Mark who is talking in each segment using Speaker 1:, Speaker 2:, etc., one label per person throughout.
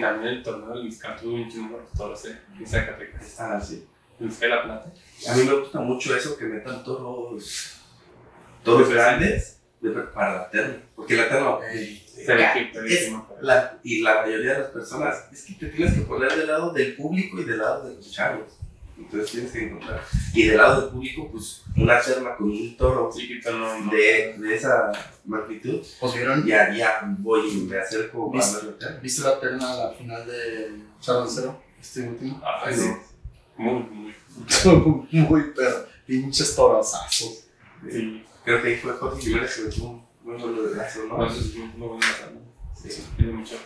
Speaker 1: también el torneo del 21, todo ese, en Zacatecas. Ah, sí. En de la Plata. A mí me gusta mucho eso, que metan todos
Speaker 2: todos
Speaker 3: grandes para la terna. Porque la terna okay, se que es la, y la mayoría de las personas es que te tienes que poner del lado del público y del lado de los chavos. Entonces tienes que encontrar. Y del lado del
Speaker 4: público, pues una charla con un
Speaker 3: toro
Speaker 2: de, esa magnitud. ¿Os vieron? Ya, voy y me acerco ¿Viste, la verlo. ¿Viste la perna a final de Charlancero? Este último. Ah, sí. Muy, muy.
Speaker 4: muy perro. Pinches torosazos. Sí. Creo que ahí fue Jorge Jiménez que fue un buen gol de brazo, ¿no? Eso es un buen Sí, sí. Tiene mucho.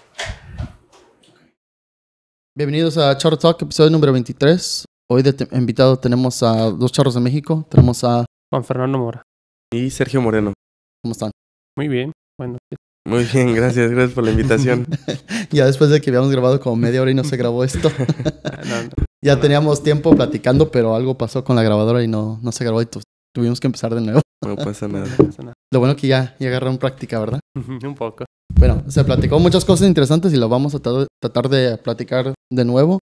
Speaker 2: Bienvenidos a Choro Talk, episodio número 23. Hoy de invitado tenemos a dos charros de México. Tenemos a Juan Fernando Mora.
Speaker 1: Y Sergio Moreno. ¿Cómo están? Muy bien. Bueno. Muy bien, gracias, gracias por
Speaker 2: la invitación. ya después de que habíamos grabado como media hora y no se grabó esto. ya teníamos tiempo platicando, pero algo pasó con la grabadora y no, no se grabó y tuvimos que empezar de nuevo. No pasa nada. Lo bueno que ya, ya agarraron práctica, ¿verdad?
Speaker 1: Un poco. Bueno, se platicó
Speaker 2: muchas cosas interesantes y lo vamos a tratar de platicar de nuevo.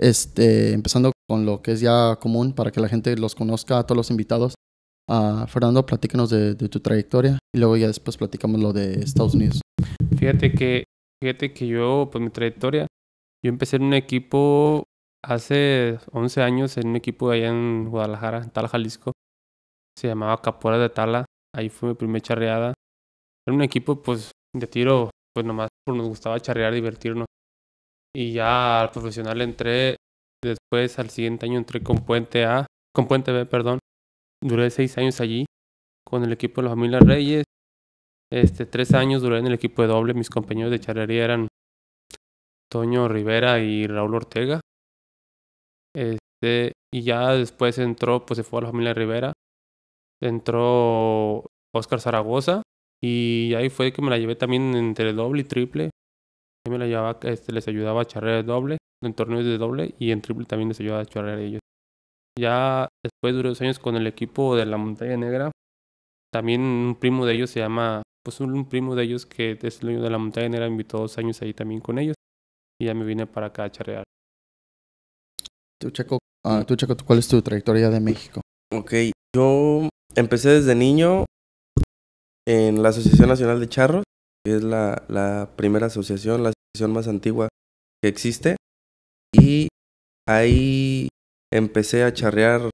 Speaker 2: Este, empezando con lo que es ya común para que la gente los conozca, a todos los invitados. Ah, Fernando, platícanos de, tu trayectoria y luego ya después platicamos lo de Estados Unidos.
Speaker 1: Fíjate que, fíjate que yo, pues mi trayectoria, yo empecé en un equipo hace 11 años, en un equipo allá en Guadalajara, en Tala, Jalisco. Se llamaba Caporas de Tala. Ahí fue mi primera charreada. Era un equipo, pues, de tiro, pues nomás por nos gustaba charrear, divertirnos y ya al profesional entré, después al siguiente año entré con Puente A, con Puente B, perdón, duré seis años allí con el equipo de la familia Reyes, este, tres años duré en el equipo de doble, mis compañeros de charrería eran Toño Rivera y Raúl Ortega, este, y ya después entró, pues se fue a la familia Rivera, entró Oscar Zaragoza, y ahí fue que me la llevé también entre doble y triple me la llevaba, este, les ayudaba a charrear el doble, en torneos de doble y en triple también les ayudaba a charrear ellos. Ya después duré dos años con el equipo de la Montaña Negra. También un primo de ellos se llama, pues un, primo de ellos que es el dueño de la Montaña Negra, me invitó dos años ahí también con ellos y ya me vine para acá a charrear.
Speaker 2: Tú, Chaco, ah, ¿cuál es tu trayectoria de México?
Speaker 1: Ok, yo empecé desde
Speaker 3: niño en la Asociación Nacional de Charros es la, primera asociación, la asociación más antigua que existe. Y ahí empecé a charrear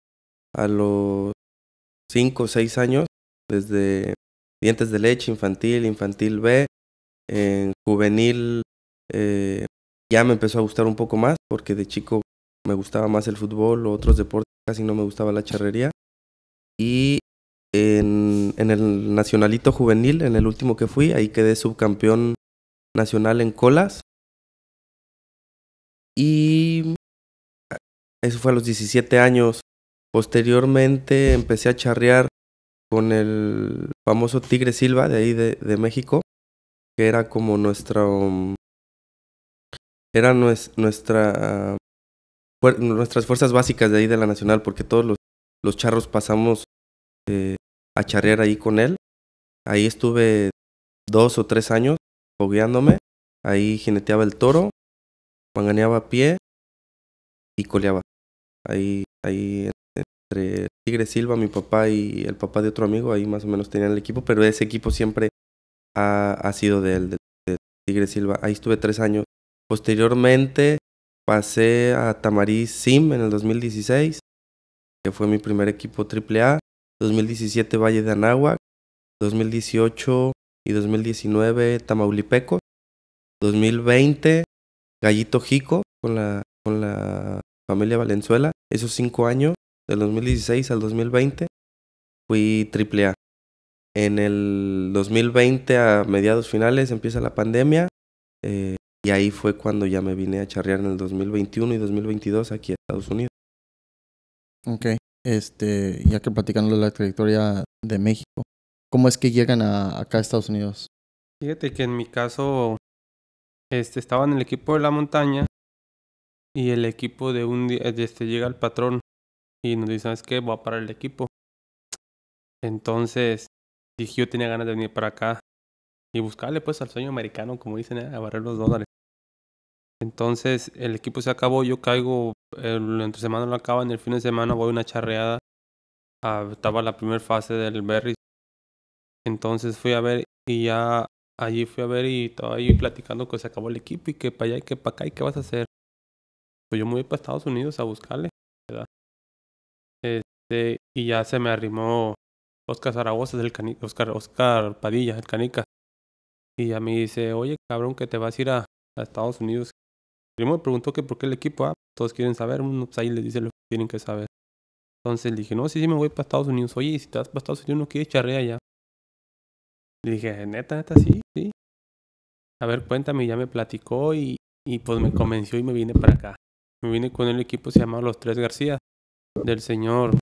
Speaker 3: a los 5 o 6 años, desde dientes de leche, infantil, infantil B, en juvenil eh, ya me empezó a gustar un poco más, porque de chico me gustaba más el fútbol o otros deportes, casi no me gustaba la charrería. Y en, el Nacionalito Juvenil, en el último que fui, ahí quedé subcampeón
Speaker 4: nacional en colas. Y eso fue a los 17 años. Posteriormente empecé a charrear
Speaker 3: con el famoso Tigre Silva de ahí de, México, que era como nuestro... Era nuestra, nuestras fuerzas básicas de ahí de la Nacional, porque todos los, los charros pasamos eh, a charrear ahí con él. Ahí estuve dos o tres años fogueándome.
Speaker 4: Ahí jineteaba el toro, manganeaba a pie y coleaba. Ahí, ahí entre Tigre Silva, mi papá y el papá de otro amigo,
Speaker 3: ahí más o menos tenían el equipo, pero ese equipo siempre ha, sido de él, de, Tigre Silva. Ahí estuve tres años. Posteriormente pasé a Tamariz Sim en el 2016, que fue mi primer equipo A. 2017 Valle de Anáhuac, 2018 y 2019 Tamaulipeco, 2020 Gallito Jico con la, con la familia Valenzuela, esos cinco años, del 2016 al 2020, fui triple A. En el 2020, a mediados finales, empieza la pandemia. Eh, y ahí fue cuando ya me vine a charrear en el 2021 y 2022 aquí a Estados
Speaker 2: Unidos. Ok este, ya que platicando la trayectoria de México, ¿cómo es que llegan a, acá a Estados Unidos?
Speaker 1: Fíjate que en mi caso este, estaba en el equipo de la montaña y el equipo de un día este, llega al patrón y nos dice, ¿sabes qué? Voy a parar el equipo. Entonces dije, yo tenía ganas de venir para acá y buscarle pues al sueño americano, como dicen, ¿eh? a barrer los dólares. Entonces el equipo se acabó, yo caigo entre semana lo acaban, el fin de semana voy una charreada. Ah, estaba la primera fase del Berry. Entonces fui a ver y ya allí fui a ver y estaba ahí platicando que se acabó el equipo y que para allá y que para acá y qué vas a hacer. Pues yo me voy para Estados Unidos a buscarle, ¿verdad? Este, y ya se me arrimó Oscar Zaragoza, del Oscar, Oscar Padilla, el canica. Y a me dice, oye cabrón, que te vas a ir a, Estados Unidos. Primero me preguntó que por qué el equipo, ah, todos quieren saber, uno pues ahí les dice lo que tienen que saber. Entonces le dije, no, sí, sí me voy para Estados Unidos. Oye, si te vas para Estados Unidos, no quieres charrear allá. Le dije, eh, neta, neta, sí, sí. A ver, cuéntame, ya me platicó y, y pues me convenció y me vine para acá. Me vine con el equipo, se llamaba Los Tres García, del señor,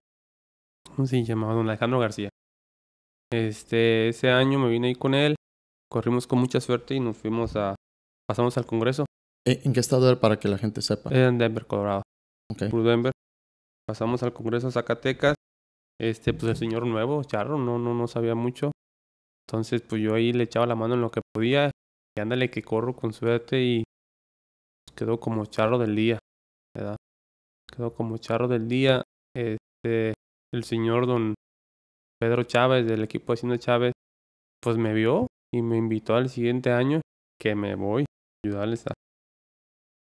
Speaker 1: ¿cómo se llamaba? Don Alejandro García. Este, ese año me vine ahí con él, corrimos con mucha suerte y nos fuimos a, pasamos al Congreso.
Speaker 2: ¿En qué estado era para que la gente sepa?
Speaker 1: En Denver, Colorado. Ok. Por Denver. Pasamos al Congreso de Zacatecas. Este, pues el señor nuevo, Charro, no, no, no sabía mucho. Entonces, pues yo ahí le echaba la mano en lo que podía. Y ándale que corro con suerte y pues, quedó como charro del día, ¿verdad? Quedó como charro del día. Este, el señor don Pedro Chávez del equipo de Hacienda Chávez, pues me vio y me invitó al siguiente año que me voy a ayudarles a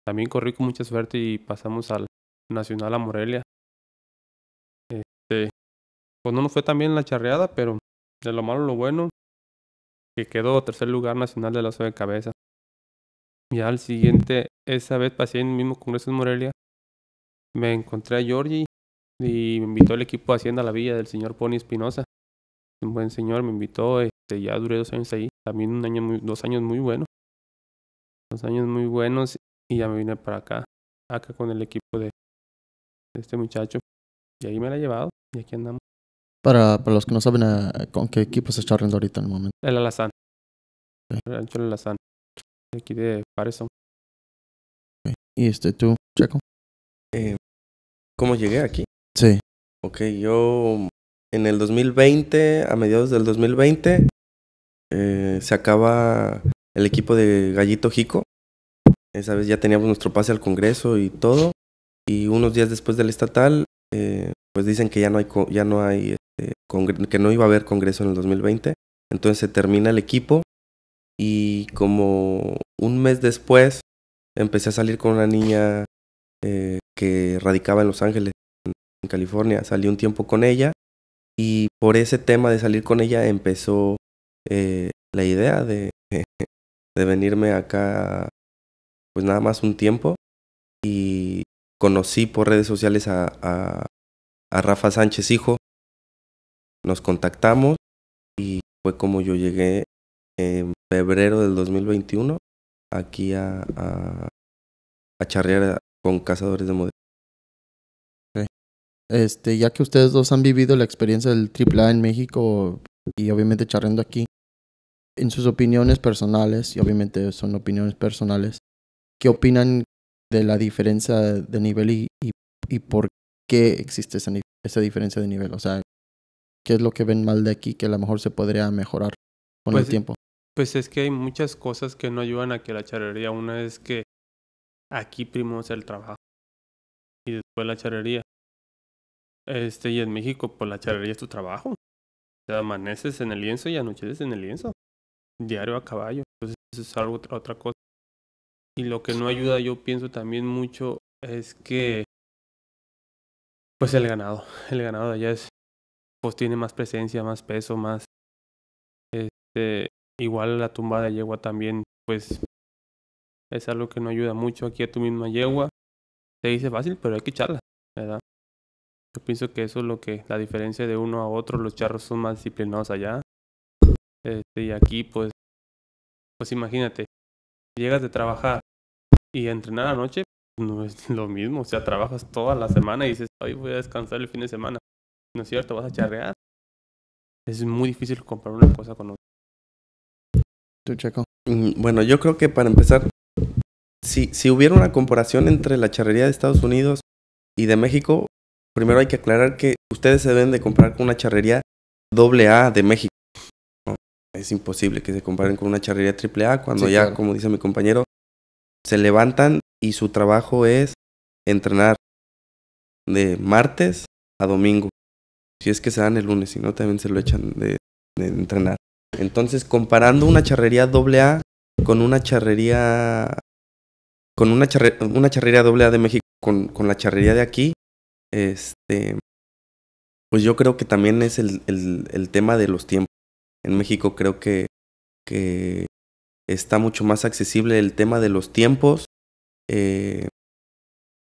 Speaker 1: también corrí con mucha suerte y pasamos al Nacional a Morelia. Este, pues no nos fue tan bien la charreada, pero de lo malo lo bueno, que quedó tercer lugar nacional de lazo de cabeza. Ya al siguiente, esa vez pasé en el mismo congreso en Morelia, me encontré a Georgie y me invitó el equipo Hacienda a la Villa del señor Pony Espinosa. Un buen señor me invitó, este, ya duré dos años ahí, también un año muy, dos años muy buenos. Dos años muy buenos y ya me vine para acá, acá con el equipo de, este muchacho. Y ahí me la he llevado y aquí andamos.
Speaker 2: Para, los que no saben, eh, ¿con qué equipo se está riendo ahorita en el momento?
Speaker 1: El Alazán. El Alazán.
Speaker 4: aquí de Patterson. ¿Y este tú, Checo? Eh, ¿Cómo llegué aquí? Sí. Ok, yo en el 2020,
Speaker 3: a mediados del 2020, eh, se acaba el equipo de Gallito Jico. Esa vez ya teníamos nuestro pase al Congreso y todo. Y unos días después del estatal, eh, pues dicen que ya no hay, ya no hay este, que no iba a haber Congreso en el 2020. Entonces se termina el equipo y como un mes después empecé a salir con una niña eh, que radicaba en Los Ángeles, en, California. Salí un tiempo con ella y por ese tema de salir con ella empezó eh, la idea de, de venirme acá pues nada más un tiempo y conocí por redes sociales a, a, Rafa Sánchez hijo. Nos contactamos
Speaker 4: y fue como yo llegué en febrero del 2021
Speaker 2: aquí a, a, charrear con cazadores de modelos. Este, ya que ustedes dos han vivido la experiencia del AAA en México y obviamente charreando aquí, en sus opiniones personales, y obviamente son opiniones personales, qué opinan de la diferencia de nivel y, y, por qué existe esa, esa, diferencia de nivel. O sea, ¿qué es lo que ven mal de aquí que a lo mejor se podría mejorar con el pues, tiempo?
Speaker 1: Pues es que hay muchas cosas que no ayudan a que la charrería. Una es que aquí primos el trabajo y después la charrería. Este, y en México, pues la charrería es tu trabajo. O sea, amaneces en el lienzo y anocheces en el lienzo. Diario a caballo. Entonces, es algo, otra cosa. Y lo que no ayuda, yo pienso también mucho, es que pues el ganado, el ganado allá es, pues tiene más presencia, más peso, más, este, igual la tumba de yegua también, pues es algo que no ayuda mucho aquí a tu misma yegua. Se dice fácil, pero hay que echarla, ¿verdad? Yo pienso que eso es lo que, la diferencia de uno a otro, los charros son más disciplinados allá. Este, y aquí, pues, pues imagínate, llegas de trabajar y entrenar noche, pues, no es lo mismo. O sea, trabajas toda la semana y dices, hoy voy a descansar el fin de semana. ¿No es cierto? ¿Vas a charrear? Es muy difícil comparar una cosa con otra.
Speaker 4: Mm, bueno, yo creo que para
Speaker 3: empezar, si, si hubiera una comparación entre la charrería de Estados Unidos y de México, primero hay que aclarar que ustedes se deben de comprar con una charrería doble A de México es imposible que se comparen con una charrería AAA cuando ya, como dice mi compañero, se levantan y su trabajo es entrenar de martes a domingo. Si es que se dan el lunes, si no, también se lo echan de, entrenar. Entonces, comparando una charrería A con una charrería. con una, una charrería AA de México con, la charrería de aquí, este. Pues yo creo que también es el tema de los tiempos en México creo que, que está mucho más accesible el tema de los tiempos. Eh,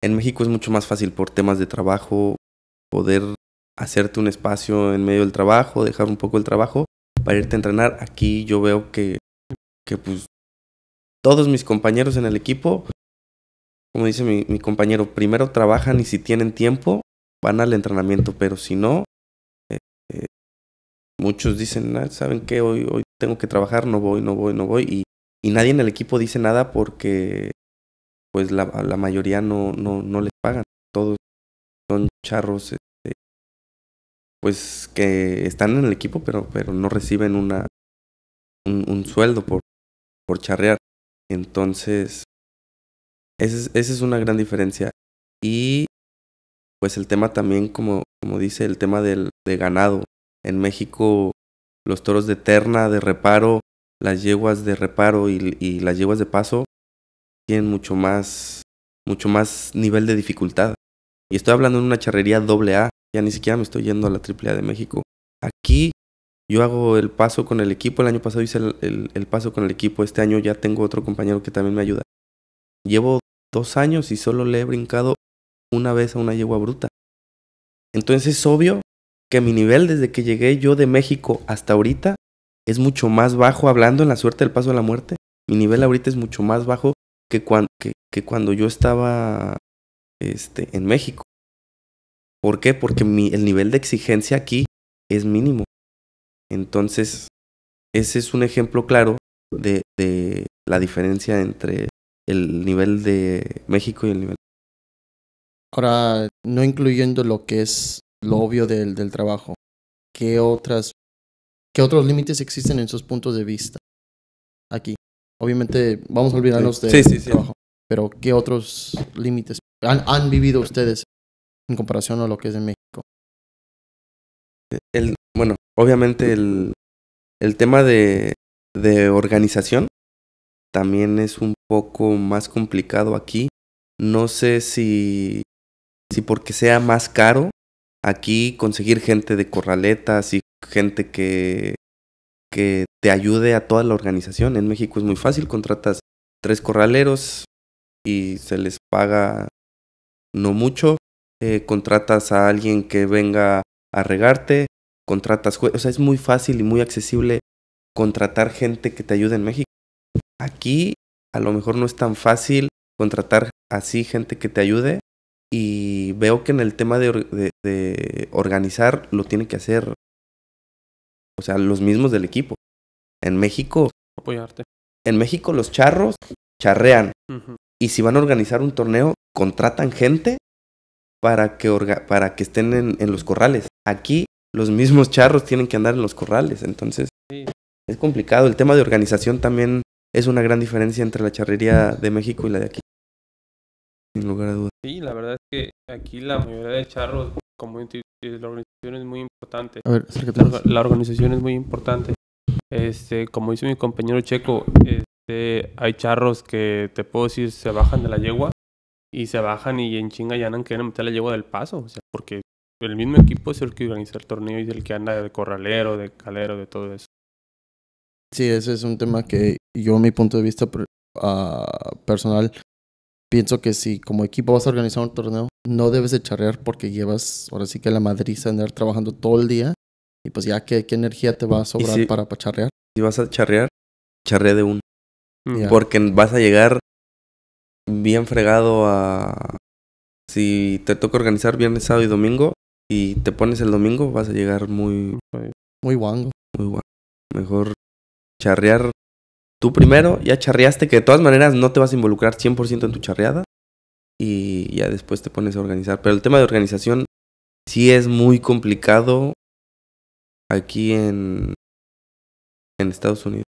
Speaker 3: en México es mucho más fácil por temas de trabajo poder hacerte un espacio en medio del trabajo, dejar un poco el trabajo para irte a entrenar. Aquí yo veo que, que pues todos mis compañeros en el equipo, como dice mi, compañero, primero trabajan y si tienen tiempo van al entrenamiento, pero si no, eh, eh, Muchos dicen, ah, ¿saben qué? Hoy, hoy tengo que trabajar, no voy, no voy, no voy. Y, nadie en el equipo dice nada porque pues la, la mayoría no, no, no les pagan. Todos
Speaker 4: son charros este, pues que están en el equipo pero, pero no reciben una, un, sueldo por, por charrear. Entonces, esa es, es una gran diferencia. Y
Speaker 3: pues el tema también, como, como dice, el tema del, de ganado en México los toros de terna, de reparo, las yeguas de reparo y, las yeguas de paso tienen mucho más, mucho más nivel de dificultad. Y estoy hablando en una charrería doble A, ya ni siquiera me estoy yendo a la triple A de México. Aquí yo hago el paso con el equipo, el año pasado hice el, el paso con el equipo, este año ya tengo otro compañero que también me ayuda. Llevo dos años y solo le he brincado una vez a una yegua bruta. Entonces es obvio que mi nivel desde que llegué yo de México hasta ahorita es mucho más bajo, hablando en la suerte del paso a la muerte, mi nivel ahorita es mucho más bajo que, cuando yo estaba este, en México. ¿Por qué? Porque mi, el nivel de exigencia aquí es mínimo. Entonces, ese es un ejemplo claro de, de la diferencia entre el nivel de México y el nivel.
Speaker 2: Ahora, no incluyendo lo que es lo obvio del, del trabajo? ¿Qué, otras, ¿Qué otros límites existen en sus puntos de vista aquí? Obviamente vamos a olvidarnos de trabajo, pero ¿qué otros límites han, han, vivido ustedes en comparación a lo que es en México?
Speaker 4: El, bueno, obviamente el, el tema de, de organización también es
Speaker 3: un poco más complicado aquí. No sé si, si porque sea más caro Aquí conseguir gente de corraletas y gente que, te ayude a toda la organización. En México es muy fácil, contratas tres corraleros y se les paga no mucho. Eh, contratas a alguien que venga a regarte, contratas, o sea, es muy fácil y muy accesible contratar gente que te ayude en México. Aquí a lo mejor no es tan fácil contratar así gente que te ayude y veo que en el tema de, organizar lo tiene que hacer, o sea, los mismos del equipo. En México... Apoyarte. En México los charros charrean. Y si van a organizar un torneo, contratan gente para que, para que estén en, los corrales. Aquí los mismos charros tienen que andar en los corrales, entonces es complicado. El tema de organización también es una gran diferencia entre la charrería de México y la de aquí sin lugar a dudas.
Speaker 1: Sí, la verdad es que aquí la mayoría de charros, como eh, la organización es muy importante. A ver, la, la, organización es muy importante. Este, como dice mi compañero Checo, este, hay charros que te puedo decir se bajan de la yegua y se bajan y en chinga ya no quieren meter la yegua del paso, o sea, porque el mismo equipo es el que organiza el torneo y es el que anda de corralero, de calero,
Speaker 2: de todo eso. Sí, ese es un tema que yo, mi punto de vista ah, personal, pienso que si como equipo vas a organizar un torneo, no debes de charrear porque llevas ahora sí que la madriza andar trabajando todo el día y pues ya qué, energía te va a sobrar para, charrear.
Speaker 3: Si vas a charrear, charrea de uno. Porque vas a llegar bien fregado a... Si te toca organizar viernes, sábado y domingo y te pones el domingo, vas a llegar muy...
Speaker 2: Muy guango.
Speaker 4: Muy
Speaker 3: guango. Mejor charrear Tú primero ya charreaste, que de todas maneras no te vas a involucrar 100% en tu charreada y ya después te pones a organizar. Pero el tema de
Speaker 4: organización sí es muy complicado aquí en, Estados Unidos.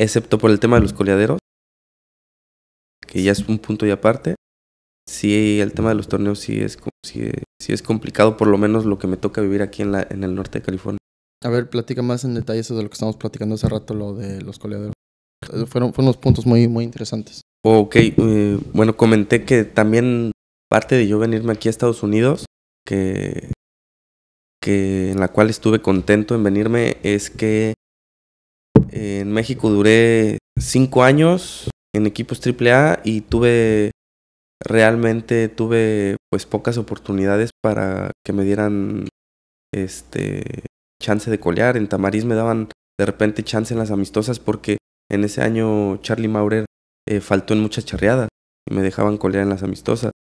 Speaker 4: Excepto por el tema de los coleaderos, que ya es un punto y aparte. Sí, el tema de los torneos sí
Speaker 3: es, es complicado, por lo menos lo que me toca vivir aquí en, la, en el norte de California.
Speaker 2: A ver, platica más en detalle eso de lo que estamos platicando hace rato, lo de los coleaderos. Eh, fueron, fueron unos puntos muy, muy interesantes.
Speaker 3: Ok, eh, bueno, comenté que también parte de yo venirme aquí a Estados Unidos, que, en la cual estuve contento en venirme, es que eh, en México duré cinco años en equipos AAA y tuve realmente tuve pues pocas oportunidades para que me dieran este chance de colear, en Tamariz me daban de repente chance en las amistosas porque en ese año Charlie Maurer eh, faltó en muchas charreadas y me dejaban colear en las amistosas.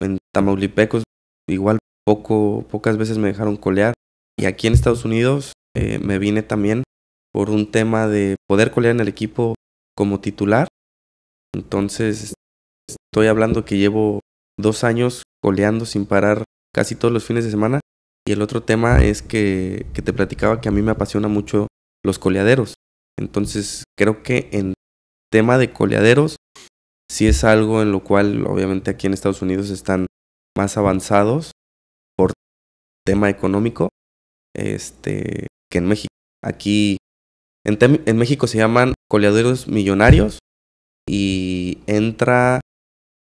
Speaker 3: En Tamaulipecos igual poco, pocas veces me dejaron colear y aquí en Estados Unidos eh, me vine también por un tema de poder colear en el equipo como titular. Entonces estoy hablando que llevo dos años coleando sin parar casi todos los fines de semana y el otro tema es que, te platicaba que a mí me apasiona mucho los coleaderos. Entonces creo que en tema de coleaderos sí es algo en lo cual obviamente aquí en Estados Unidos están más avanzados por tema económico este, que en México. Aquí en, en México se llaman coleaderos millonarios y entra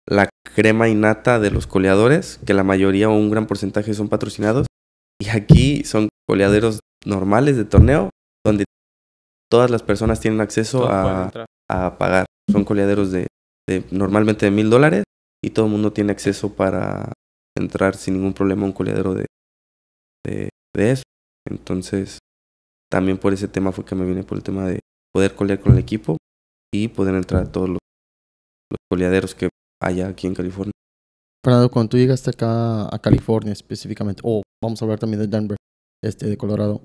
Speaker 3: la crema innata de los coleadores, que la mayoría o un gran porcentaje son patrocinados, y aquí son coleaderos normales de torneo, donde todas las personas tienen acceso a, pagar. Son coleaderos de, normalmente de mil dólares y todo el mundo tiene acceso para entrar sin ningún problema a un coleadero de, de, eso. Entonces, también por ese tema fue que me vine por el tema de poder colear con el equipo y poder entrar a todos los, los coleaderos que haya aquí en California
Speaker 2: cuando tú llegaste acá a California específicamente, o vamos a hablar también de Denver, este, de Colorado,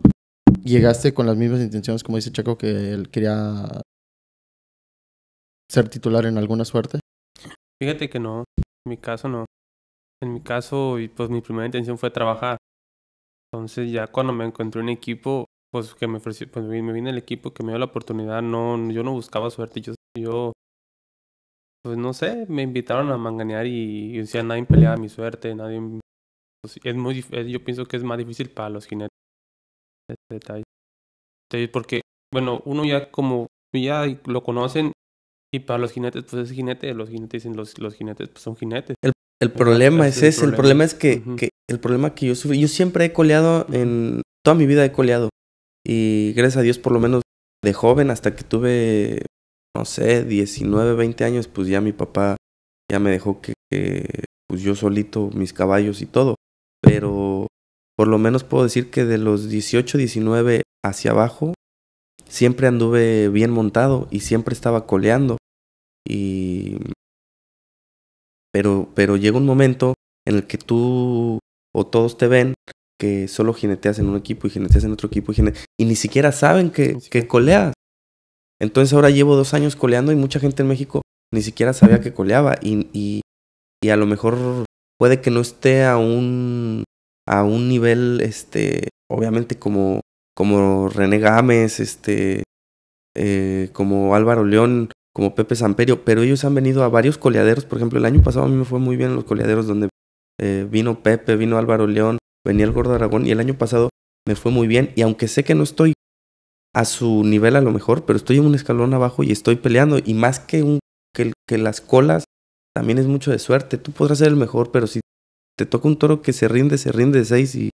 Speaker 2: llegaste con las mismas intenciones, como dice Chaco, que él quería ser titular en alguna suerte.
Speaker 1: Fíjate que no, en mi caso no. En mi caso, pues mi primera intención fue trabajar. Entonces ya cuando me encontré un equipo, pues que me ofreció, pues me vino el equipo que me dio la oportunidad, no, yo no buscaba suerte, yo pues no sé, me invitaron a manganear y, decía, nadie peleaba mi suerte, nadie... Pues, es muy, yo pienso que es más difícil para los jinetes este detalle. Porque, bueno, uno ya como ya lo conocen y para los jinetes, pues es jinete, los jinetes dicen los, jinetes pues, son jinetes. El, problema es, ese, el problema es que,
Speaker 3: el problema que yo sufrí, yo siempre he coleado en toda mi vida he coleado y gracias a Dios por lo menos de joven hasta que tuve no sé, 19, 20 años, pues ya mi papá ya me dejó que, pues yo solito mis caballos y todo. Pero por lo menos puedo decir que de los 18, 19 hacia abajo, siempre anduve bien montado y siempre estaba coleando. Y... Pero, pero llega un momento en el que tú o todos te ven que solo jineteas en un equipo y jineteas en otro equipo y, y ni siquiera saben que, que coleas. Entonces ahora llevo dos años coleando y mucha gente en México ni siquiera sabía que coleaba y, y, y a lo mejor puede que no esté a un, a un nivel, este, obviamente como, como René Gámez, este, eh, como Álvaro León, como Pepe Samperio, pero ellos han venido a varios coleaderos, por ejemplo, el año pasado a mí me fue muy bien en los coleaderos donde eh, vino Pepe, vino Álvaro León, venía el Gordo Aragón y el año pasado me fue muy bien y aunque sé que no estoy a su nivel a lo mejor, pero estoy en un escalón abajo y estoy peleando. Y más que, un, que, las colas, también es mucho de suerte. Tú podrás ser el mejor, pero si te toca un toro que se rinde, se rinde de seis. Y,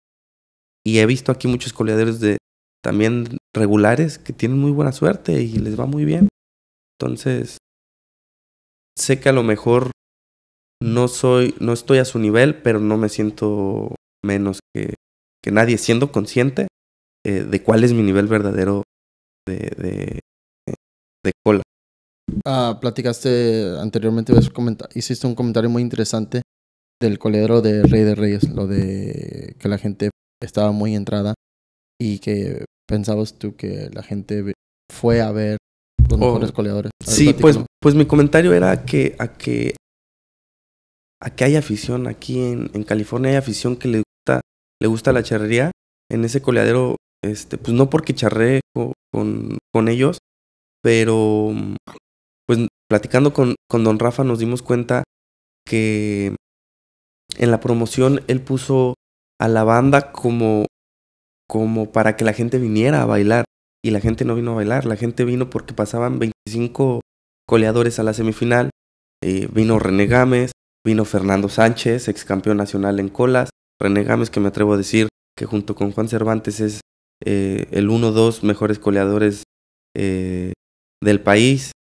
Speaker 3: he visto aquí muchos coleaderos de también regulares que tienen muy buena suerte y les va muy bien. Entonces, sé que a lo mejor no soy, no estoy a su nivel, pero no me siento menos que, que nadie, siendo consciente eh, de cuál es mi nivel verdadero de, de, cola.
Speaker 2: Ah, platicaste anteriormente, hiciste un comentario muy interesante del coleadero de Rey de Reyes, lo de que la gente estaba muy entrada y que pensabas tú que la gente fue a ver los oh, mejores coleadores. sí, pues,
Speaker 3: pues mi comentario era que a que a que hay afición aquí en, en California, hay afición que le gusta, le gusta la charrería. En ese coleadero este, pues no porque charré con, con, ellos, pero pues platicando con, con don Rafa nos dimos cuenta que en la promoción él puso a la banda como, como para que la gente viniera a bailar. Y la gente no vino a bailar, la gente vino porque pasaban 25 coleadores a la semifinal. Eh, vino René Gámez, vino Fernando Sánchez, ex campeón nacional en colas. René Gámez, que me atrevo a decir que junto con Juan Cervantes es eh, el o dos mejores coleadores eh, del país.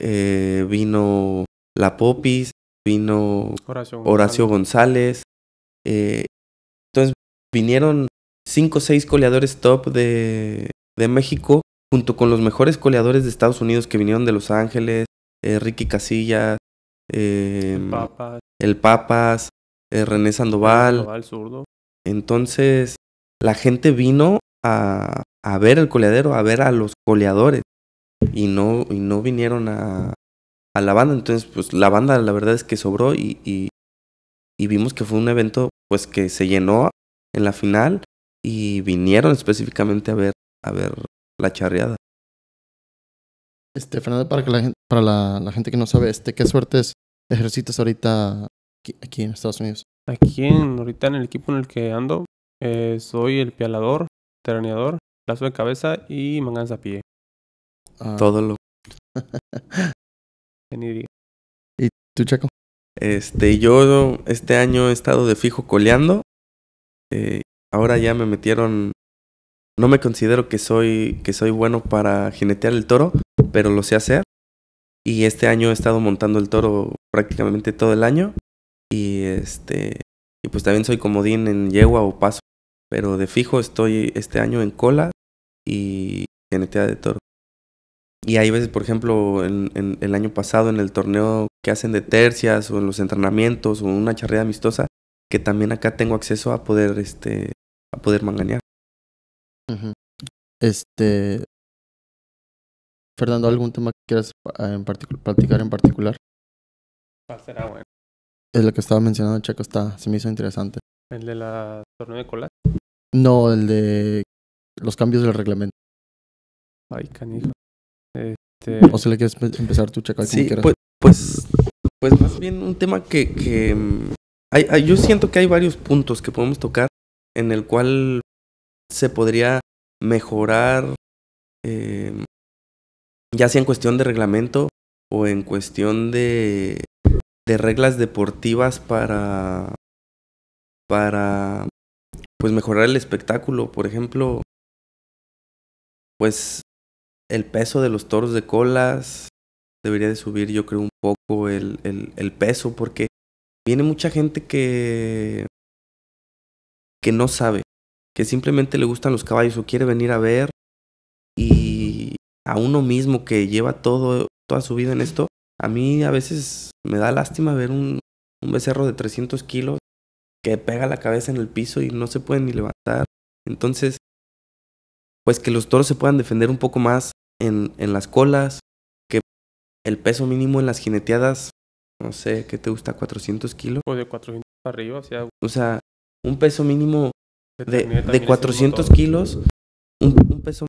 Speaker 3: Eh, vino La Popis, vino Horacio González. Eh, entonces vinieron cinco o seis goleadores top de, México, junto con los mejores coleadores de Estados Unidos que vinieron de Los Ángeles, Ricky Casillas, el Papas, René Sandoval. Entonces, la gente vino a, ver el coleadero, a ver a los coleadores y no, y no vinieron a, a la banda. Entonces, pues la banda la verdad es que sobró y, y, vimos que fue un evento pues que se llenó en la final y vinieron específicamente a
Speaker 4: ver, a ver la charreada.
Speaker 2: Este, Fernando, para, que la, gente, para la, gente que no sabe, este, ¿qué suertes ejercitas ahorita aquí, en Estados Unidos?
Speaker 1: Aquí en, ahorita en el equipo en el que ando, eh, soy el pialador, terraneador, lazo de cabeza y a pie.
Speaker 4: Ah. Todo lo. ¿Y tú, Chaco? Este, yo este año he estado de fijo coleando. Eh, ahora ya me metieron. No me
Speaker 3: considero que soy, que soy bueno para jinetear el toro, pero lo sé hacer. Y este año he estado montando el toro prácticamente todo el año. Y este. Y pues también soy comodín en yegua o paso. Pero de fijo estoy este año en cola y en etapa de toro. Y hay veces, por ejemplo, en, el año pasado en el torneo que hacen de tercias o en los entrenamientos o una charrera amistosa,
Speaker 4: que también acá tengo acceso a poder, este, a poder manganear. Este, Fernando, ¿algún tema que quieras ah, en
Speaker 2: platicar en particular? Ah, será bueno. Es lo que estaba mencionando, Checo, está, se me hizo interesante.
Speaker 1: ¿El de la torneo de cola?
Speaker 2: No, el de los cambios del reglamento. Ay, canijo. Este o si le quieres empezar tu
Speaker 3: Chacal, como pues, pues, Pues, más bien un tema que... que mm, hay, yo siento que hay varios puntos que podemos tocar en el cual se podría mejorar, em, ya sea en cuestión de reglamento o en cuestión de, de reglas deportivas para,
Speaker 4: para pues mejorar el espectáculo. Por ejemplo, pues el peso de los toros de colas debería
Speaker 3: de subir yo creo un poco el, peso porque viene mucha gente que, que no sabe, que simplemente le gustan los caballos o quiere venir a ver y a uno mismo que lleva todo, toda su vida en esto, a mí a veces me da lástima ver un, un becerro de 300 kilos que pega la cabeza en el piso y no se puede ni levantar. Entonces, pues que los toros se puedan defender un poco más en, en las colas, que el peso mínimo en las jineteadas, no sé, ¿qué te gusta? ¿400 kilos?
Speaker 1: O de 400 para arriba,
Speaker 3: o sea... un peso mínimo de, de 400 kilos, un, peso...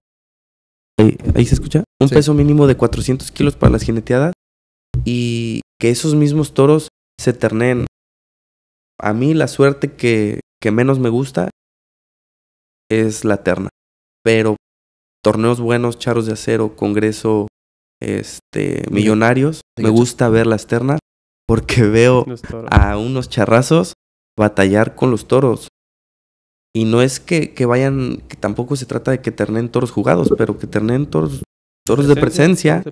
Speaker 3: Ahí, se escucha? Un peso mínimo de 400 kilos para las jineteadas y que esos mismos toros se terneen a mí la suerte que, menos me gusta es la terna. Pero torneos buenos, charros de acero, congreso, este, millonarios, me gusta ver la ternas porque veo a unos charrazos batallar con los toros. Y no es que, vayan, que tampoco se trata de que ternen toros jugados, pero que ternen toros, de presencia,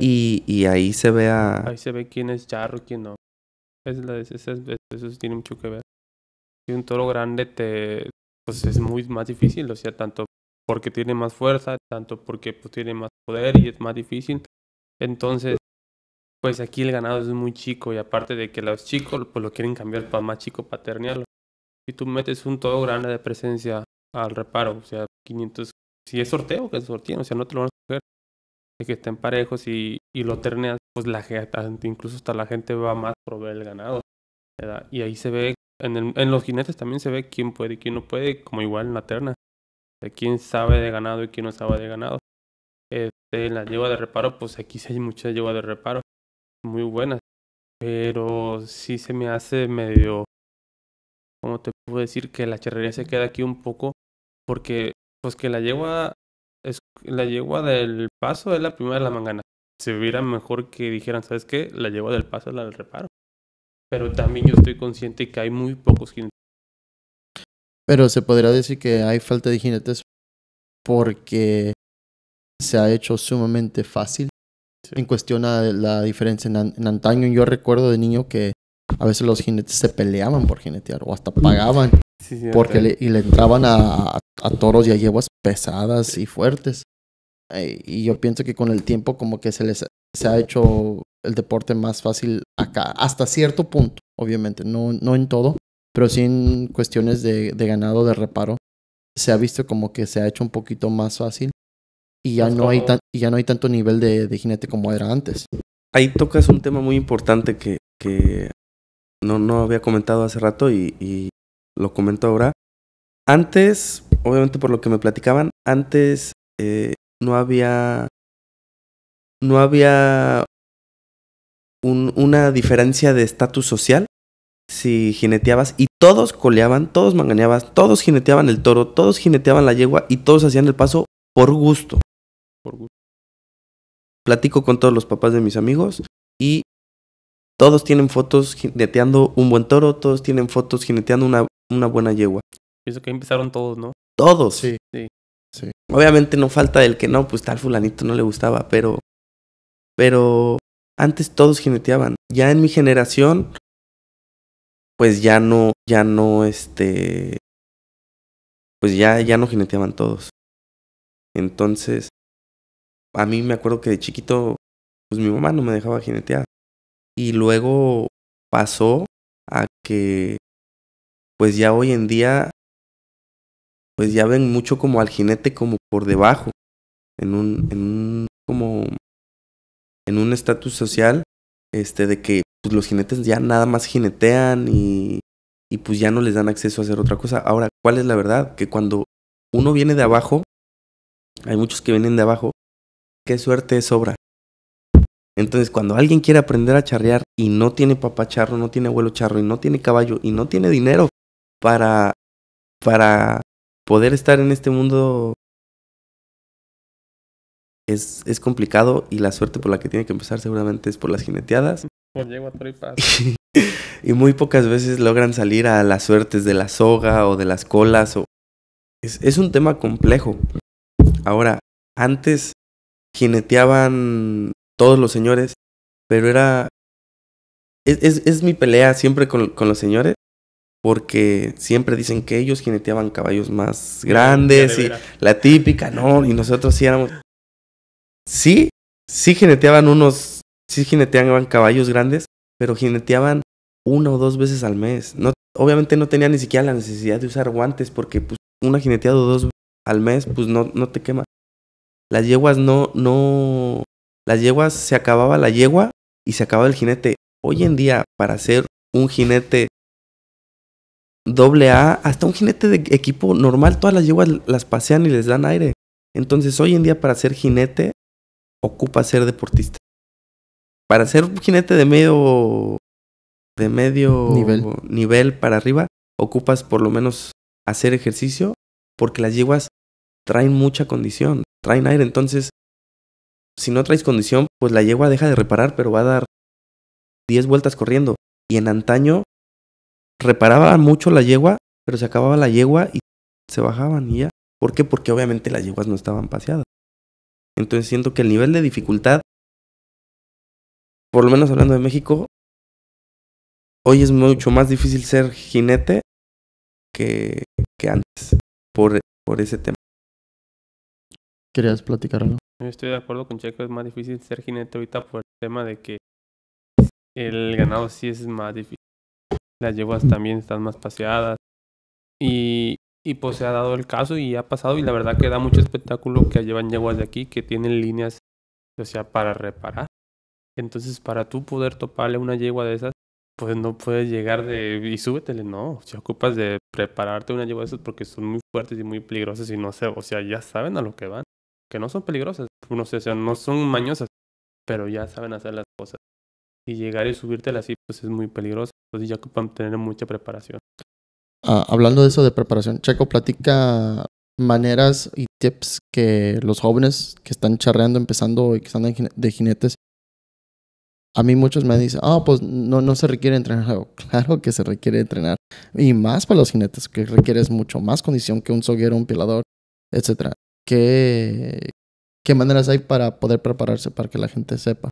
Speaker 3: Y, ahí se vea...
Speaker 1: Ahí se ve quién es charro, quién no. Es la, eso tiene mucho que ver. Si un toro grande te, pues es muy más difícil, o sea, tanto porque tiene más fuerza, tanto porque pues, tiene más poder y es más difícil. Entonces, pues aquí el ganado es muy chico y aparte de que los chicos pues lo quieren cambiar para más chico para ternearlo. Si tú metes un toro grande de presencia al reparo, o sea, 500, si es sorteo, que es sorteo, o sea, no te lo van a escoger, que estén parejos y, y lo terneas, pues la gente, incluso hasta la gente va más por ver el ganado. Y ahí se ve, en, los jinetes también se ve quién puede y quién no puede, como igual en la terna. quién sabe de ganado y quién no sabe de ganado. Este, en la yegua de reparo, pues aquí sí hay muchas yeguas de reparo, muy buenas. Pero sí se me hace medio, como te puedo decir, que la charrería se queda aquí un poco, porque pues que la yegua, es, la yegua del paso es la primera de la mangana se viera mejor que dijeran, ¿sabes qué? La lleva del paso, la del reparo. Pero también yo estoy consciente que hay muy pocos jinetes.
Speaker 2: Pero se podría decir que hay falta de jinetes porque se ha hecho sumamente fácil. En cuestión a la diferencia en, antaño, yo recuerdo de niño que a veces los jinetes se peleaban por jinetear o hasta pagaban porque le, y le entraban a, a, toros y a yeguas pesadas y fuertes. Eh, y yo pienso que con el tiempo como que se les se ha hecho el deporte más fácil acá, hasta cierto punto, obviamente, no, no en todo, pero sí en cuestiones de, ganado, de reparo, se ha visto como que se ha hecho un poquito más fácil y ya, no hay, tan, y ya no hay tanto nivel de, jinete como era antes.
Speaker 4: Ahí
Speaker 3: tocas un tema muy importante que, que no, había comentado hace rato y, lo comento ahora. Antes, obviamente por lo que me platicaban, antes eh, no había, no había un, una diferencia de estatus social si jineteabas y todos coleaban, todos mangañabas, todos jineteaban el toro, todos jineteaban la yegua y todos hacían el paso por gusto. Por gusto. Platico con todos los papás de mis amigos y todos tienen fotos jineteando un buen toro, todos tienen fotos jineteando una, una buena yegua.
Speaker 1: Pienso que empezaron todos, ¿no? Todos. Sí, sí.
Speaker 3: Obviamente no falta el que no, pues tal fulanito no le gustaba, pero, pero antes todos jineteaban. Ya en mi generación, pues ya no, ya
Speaker 4: no, este, pues ya, ya no jineteaban todos. Entonces, a mí me acuerdo que de chiquito, pues mi mamá no me dejaba jinetear. Y luego pasó a que, pues ya hoy en día pues ya ven mucho como al jinete como por
Speaker 3: debajo, en un, en un como en un estatus social, este, de que pues, los jinetes ya nada más jinetean y, pues ya no les dan acceso a hacer otra cosa. Ahora, ¿cuál es la verdad? Que cuando uno viene de abajo, hay muchos que vienen de abajo, qué suerte sobra. Entonces, cuando alguien quiere aprender a charrear y no tiene papá charro, no tiene abuelo charro y no tiene caballo y no tiene dinero
Speaker 4: para para poder estar en este mundo es, es, complicado y la suerte por la que tiene que empezar seguramente es por
Speaker 3: las jineteadas. y, muy pocas veces logran salir a las suertes de la soga o de las colas. O... Es, es un tema complejo. Ahora, antes jineteaban todos los señores, pero era... Es, es mi pelea siempre con los señores, porque siempre dicen que ellos jineteaban caballos más grandes y la típica, ¿no? Y nosotros sí éramos... Sí, sí jineteaban unos, sí jineteaban caballos grandes, pero jineteaban una o dos veces al mes. No, obviamente no tenía ni siquiera la necesidad de usar guantes porque pues una jineteada o dos al mes pues no, no te quema. Las yeguas no, no, las yeguas se acababa la yegua y se acababa el jinete. Hoy en día para ser un jinete doble A, hasta un jinete de equipo normal, todas las yeguas las pasean y les dan aire. Entonces hoy en día para ser jinete ocupa ser deportista. Para ser un jinete de medio de medio nivel. nivel para arriba, ocupas por lo menos hacer ejercicio, porque las yeguas traen mucha condición, traen aire. Entonces, si no traes condición, pues la yegua deja de reparar, pero va a dar 10 vueltas corriendo. Y en antaño reparaba mucho la yegua, pero se acababa la yegua y se bajaban y ya. ¿Por qué? Porque obviamente las yeguas no
Speaker 4: estaban paseadas. Entonces siento que el nivel de dificultad, por lo menos hablando de México, hoy es mucho más difícil ser jinete que, que antes por, por ese tema. ¿Querías platicarlo?
Speaker 1: Yo estoy de acuerdo con Checo, es más difícil ser jinete ahorita por el tema de que el ganado sí es más difícil las yeguas también están más paseadas. Y, pues se ha dado el caso y ha pasado y la verdad que da mucho espectáculo que llevan yeguas de aquí que tienen líneas, o sea, para reparar. Entonces, para tú poder toparle una yegua de esas, pues no puedes llegar de y súbetele, no, te ocupas de prepararte una yegua de esas porque son muy fuertes y muy peligrosas y no sé, o sea, ya saben a lo que van, que no son peligrosas, no sé, o sea, no son mañosas, pero ya saben hacer las cosas. Y llegar y subirte así, pues es muy peligroso. Entonces pues, ya ocupan tener mucha preparación.
Speaker 2: Ah, hablando de eso de preparación, Checo, platica maneras y tips que los jóvenes que están charreando, empezando y que están de jinetes, a mí muchos me dicen, ah, pues no, no se requiere entrenar. Claro que se requiere entrenar. Y más para los jinetes, que requieres mucho más condición que un soguero, un pelador, etc. ¿Qué, ¿Qué maneras hay para poder prepararse para que la gente sepa?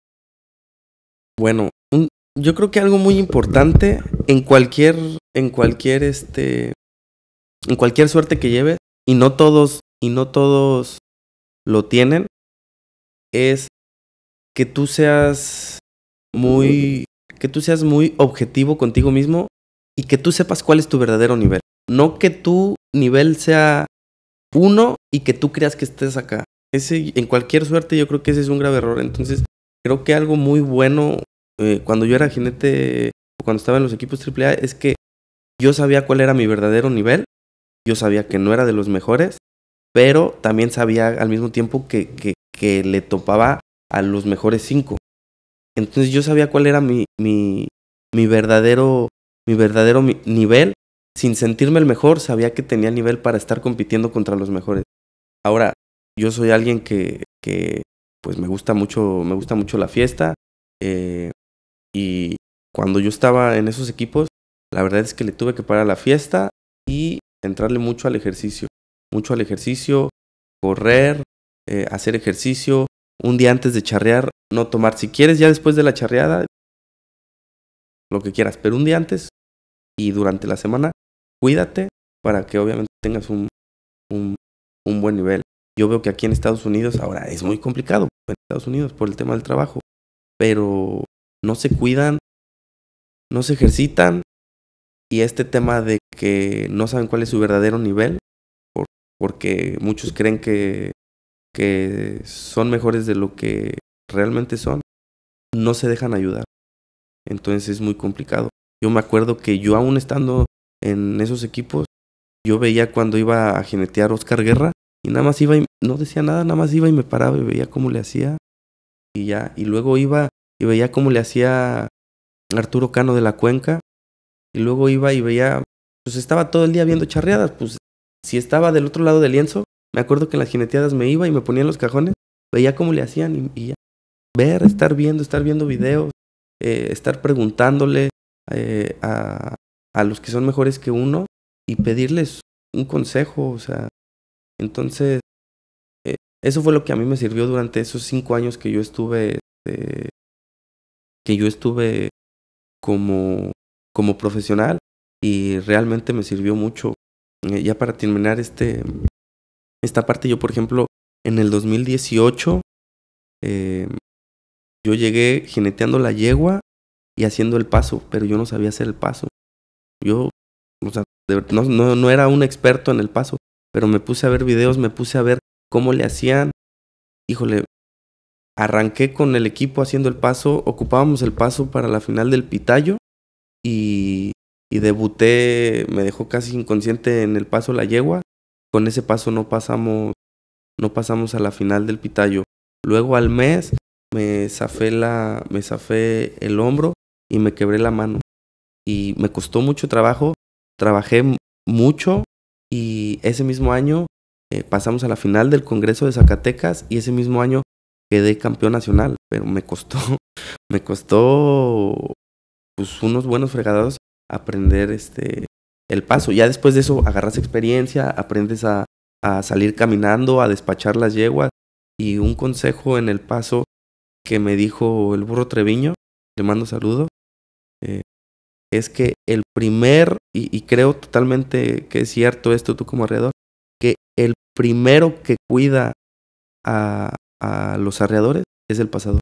Speaker 3: Bueno, un, yo creo que algo muy importante en cualquier, en cualquier,
Speaker 4: este, en cualquier suerte que lleves, y no todos, y no todos lo tienen, es que tú seas
Speaker 3: muy, que tú seas muy objetivo contigo mismo y que tú sepas cuál es tu verdadero nivel. No que tu nivel sea uno y que tú creas que estés acá. Ese, en cualquier suerte yo creo que ese es un grave error. Entonces creo que algo muy bueno eh, cuando yo era jinete, o cuando estaba en los equipos AAA, es que yo sabía cuál era mi verdadero nivel, yo sabía que no era de los mejores, pero también sabía al mismo tiempo que, que, le topaba a los mejores cinco. Entonces yo sabía cuál era mi, mi, mi verdadero, mi verdadero nivel. Sin sentirme el mejor, sabía que tenía nivel para estar compitiendo contra los mejores. Ahora, yo soy alguien que, que pues me gusta mucho, me gusta mucho la fiesta. Eh, y cuando yo estaba en esos equipos, la verdad es que le tuve que parar la fiesta y entrarle mucho al ejercicio. Mucho al ejercicio, correr, eh, hacer ejercicio. Un día antes de charrear, no tomar. Si quieres, ya después de la
Speaker 4: charreada, lo que quieras. Pero un día antes y durante la semana, cuídate para que obviamente tengas un, un, un buen nivel. Yo veo que
Speaker 3: aquí en Estados Unidos, ahora es muy complicado en Estados Unidos por el tema del trabajo, pero no se cuidan, no se ejercitan y este tema de que no saben cuál es su verdadero nivel, porque muchos creen que, que son mejores de lo que realmente son, no se dejan ayudar. Entonces es muy complicado. Yo me acuerdo que yo aún estando en esos equipos, yo veía cuando iba a genetear Oscar Guerra y nada más iba y no decía nada, nada más iba y me paraba y veía cómo le hacía y ya. Y luego iba y veía cómo le hacía Arturo Cano de la Cuenca. Y luego iba y veía, pues estaba todo el día viendo charreadas. Pues si estaba del otro lado del lienzo, me acuerdo que en las jineteadas me iba y me ponía en los cajones, veía cómo le hacían y, Ver, estar viendo, estar viendo videos, eh, estar preguntándole eh, a, a los que son mejores que uno y pedirles un consejo, o sea. Entonces, eh, eso fue lo que a mí me sirvió durante esos cinco años que yo estuve este, que yo estuve como, como profesional y realmente me sirvió mucho. Eh, ya para terminar este, esta parte, yo por ejemplo, en el 2018, eh, yo llegué jineteando la yegua y haciendo el paso, pero yo no sabía hacer el paso. Yo, o sea, no, no, no era un experto en el paso, pero me puse a ver videos, me puse a ver cómo le hacían. Híjole, arranqué con el equipo haciendo el paso, ocupábamos el paso para la final del Pitayo y, debuté, me dejó casi inconsciente en el paso La Yegua, con ese paso no pasamos, no pasamos a la final del Pitayo. Luego al mes me zafé, la, me el hombro y me quebré la mano y me costó mucho trabajo, trabajé mucho y ese mismo año eh, pasamos a la final del Congreso de Zacatecas y ese mismo año quedé campeón nacional, pero me costó, me costó pues unos buenos fregados aprender este el paso. Ya después de eso agarras experiencia, aprendes a, salir caminando, a despachar las yeguas. Y un consejo en el paso que me dijo el burro Treviño, le mando saludo, eh, es que el primer, y, y, creo totalmente que es cierto esto tú como alrededor, que el primero que cuida a, a los arreadores es el pasador.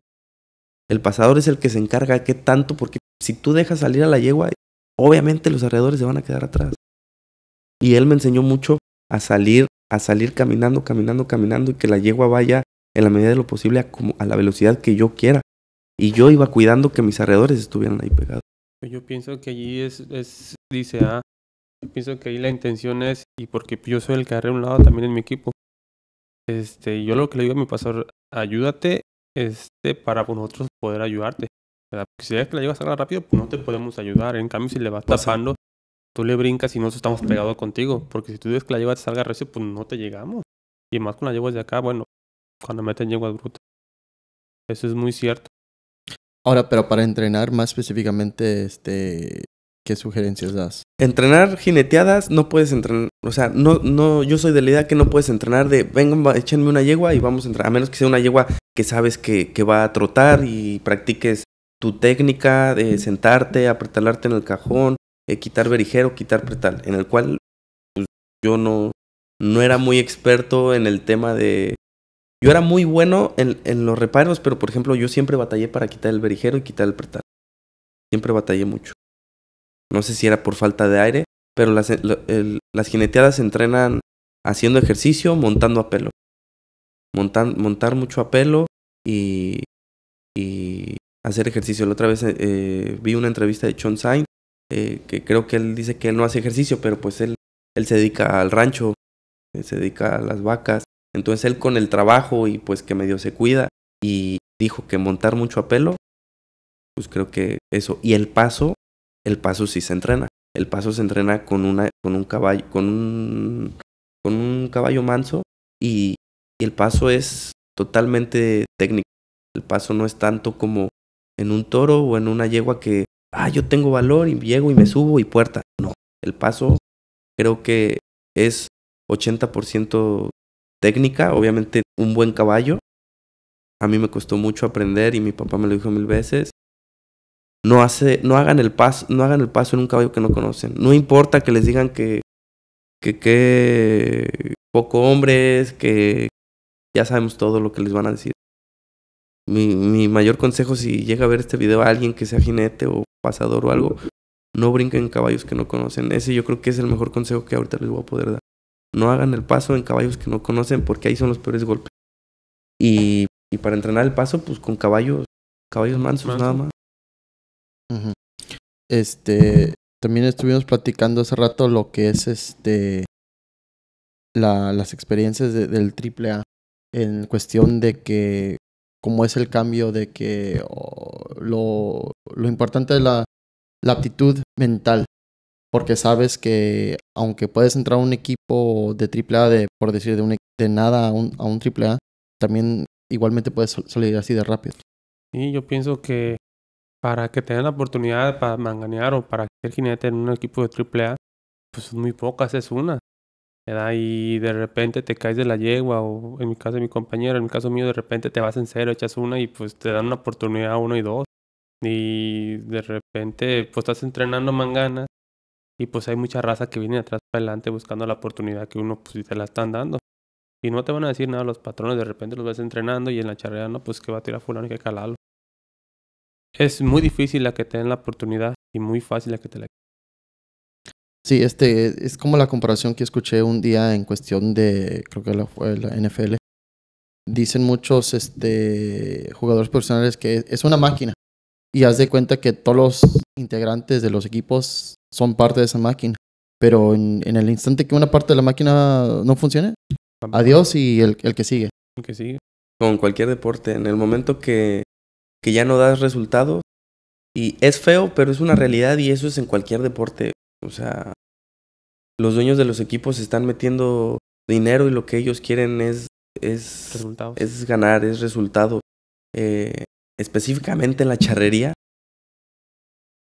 Speaker 3: El pasador es el que se encarga qué tanto, porque si tú dejas salir a la yegua, obviamente los arreadores se van a quedar atrás. Y él me enseñó mucho a salir, a salir caminando, caminando, caminando y que la yegua vaya en la medida de lo posible a, la velocidad que yo quiera. Y yo iba cuidando que mis arreadores estuvieran ahí pegados.
Speaker 1: Yo pienso que allí es, dice, ah, pienso que ahí la intención es, y porque yo soy el que agarré un lado también en mi equipo, este, yo lo que le digo a mi pastor, ayúdate este, para nosotros poder ayudarte. si ves que la llevas a rápido, pues no te podemos ayudar. En cambio, si le vas pues tapando, tú le brincas y nosotros estamos pegados contigo. Porque si tú ves que la lleva a salga recio, pues no te llegamos. Y más con la llevas de acá, bueno, cuando meten llevas brutas. Eso es muy cierto.
Speaker 2: Ahora, pero para entrenar más específicamente este, ¿Qué sugerencias das?
Speaker 3: Entrenar jineteadas, no puedes entrenar, o sea, no, no, yo soy de la idea que no puedes entrenar de, vengan, échenme una yegua y vamos a entrar, a menos que sea una yegua que sabes que, va a trotar y practiques tu técnica de sentarte, apretalarte en el cajón, eh, quitar berijero, quitar pretal, en el cual yo no, no era muy experto en el tema de... Yo era muy bueno en, en los reparos, pero por ejemplo yo siempre batallé para quitar el berijero y quitar el pretal. Siempre batallé mucho. No sé si era por falta de aire, pero las, eh, jineteadas se entrenan haciendo ejercicio, montando a pelo. montar mucho a pelo y, y hacer ejercicio. La otra vez eh, eh, vi una entrevista de John Sainz, que creo que él dice que él no hace ejercicio, pero pues él, él se dedica al rancho, se dedica a las vacas. Entonces él con el trabajo y pues que medio se cuida y dijo que montar mucho a pelo, pues creo que eso. Y el paso el paso sí se entrena. El paso se entrena con, una, con, un, caballo, con, un, con un caballo manso y, el paso es totalmente técnico. El paso no es tanto como en un toro o en una yegua que, ah, yo tengo valor y llego y me subo y puerta. No, el paso creo que es 80% técnica, obviamente un buen caballo. A mí me costó mucho aprender y mi papá me lo dijo mil veces no, hace, no, hagan el paso, no hagan el paso en un caballo que no conocen. No importa que les digan que que, que poco hombres, que ya sabemos todo lo que les van a decir. Mi, mi mayor consejo si llega a ver este video a alguien que sea jinete o pasador o algo, no brinquen caballos que no conocen. Ese yo creo que es el mejor consejo que ahorita les voy a poder dar. No hagan el paso en caballos que no conocen porque ahí son los peores golpes.
Speaker 2: Y, para entrenar el paso, pues con caballos, caballos mansos nada más. Este, también estuvimos platicando hace rato lo que es este las experiencias del AAA en cuestión de que cómo es el cambio de que lo, lo, importante es la, la aptitud mental porque sabes que aunque puedes entrar a un equipo de AAA de por decir de un, de nada a un a un AAA también igualmente puedes salir así de rápido
Speaker 1: y yo pienso que para que tengan la oportunidad para manganear o para ser jinete en un equipo de AAA, pues muy pocas, es una. Y de repente te caes de la yegua, o en mi caso de mi compañero, en mi caso mío, de repente te vas en cero, echas una y pues te dan una oportunidad uno y dos. Y de repente pues estás entrenando manganas y pues hay mucha raza que viene atrás para adelante buscando la oportunidad que uno pues te la están dando. Y no te van a decir nada los patrones, de repente los ves entrenando y en la charreada, no, pues que va a tirar fulano y que calalo. Es muy difícil la que te den la oportunidad y muy fácil la que te la
Speaker 2: Sí, este, es como la comparación que escuché un día en cuestión de, creo que la, fue la NFL. Dicen muchos este, jugadores profesionales que es una máquina y haz de cuenta que todos los integrantes de los equipos son parte de esa máquina. Pero en, el instante que una parte de la máquina no funcione, adiós y el, el que sigue.
Speaker 3: El que sigue. Con cualquier deporte, en el momento que que ya no das resultados. Y es feo, pero es una realidad y eso es en cualquier deporte. O sea, los dueños de los equipos están metiendo dinero y lo que ellos quieren es, es, es ganar, es resultado. Eh, específicamente en la charrería,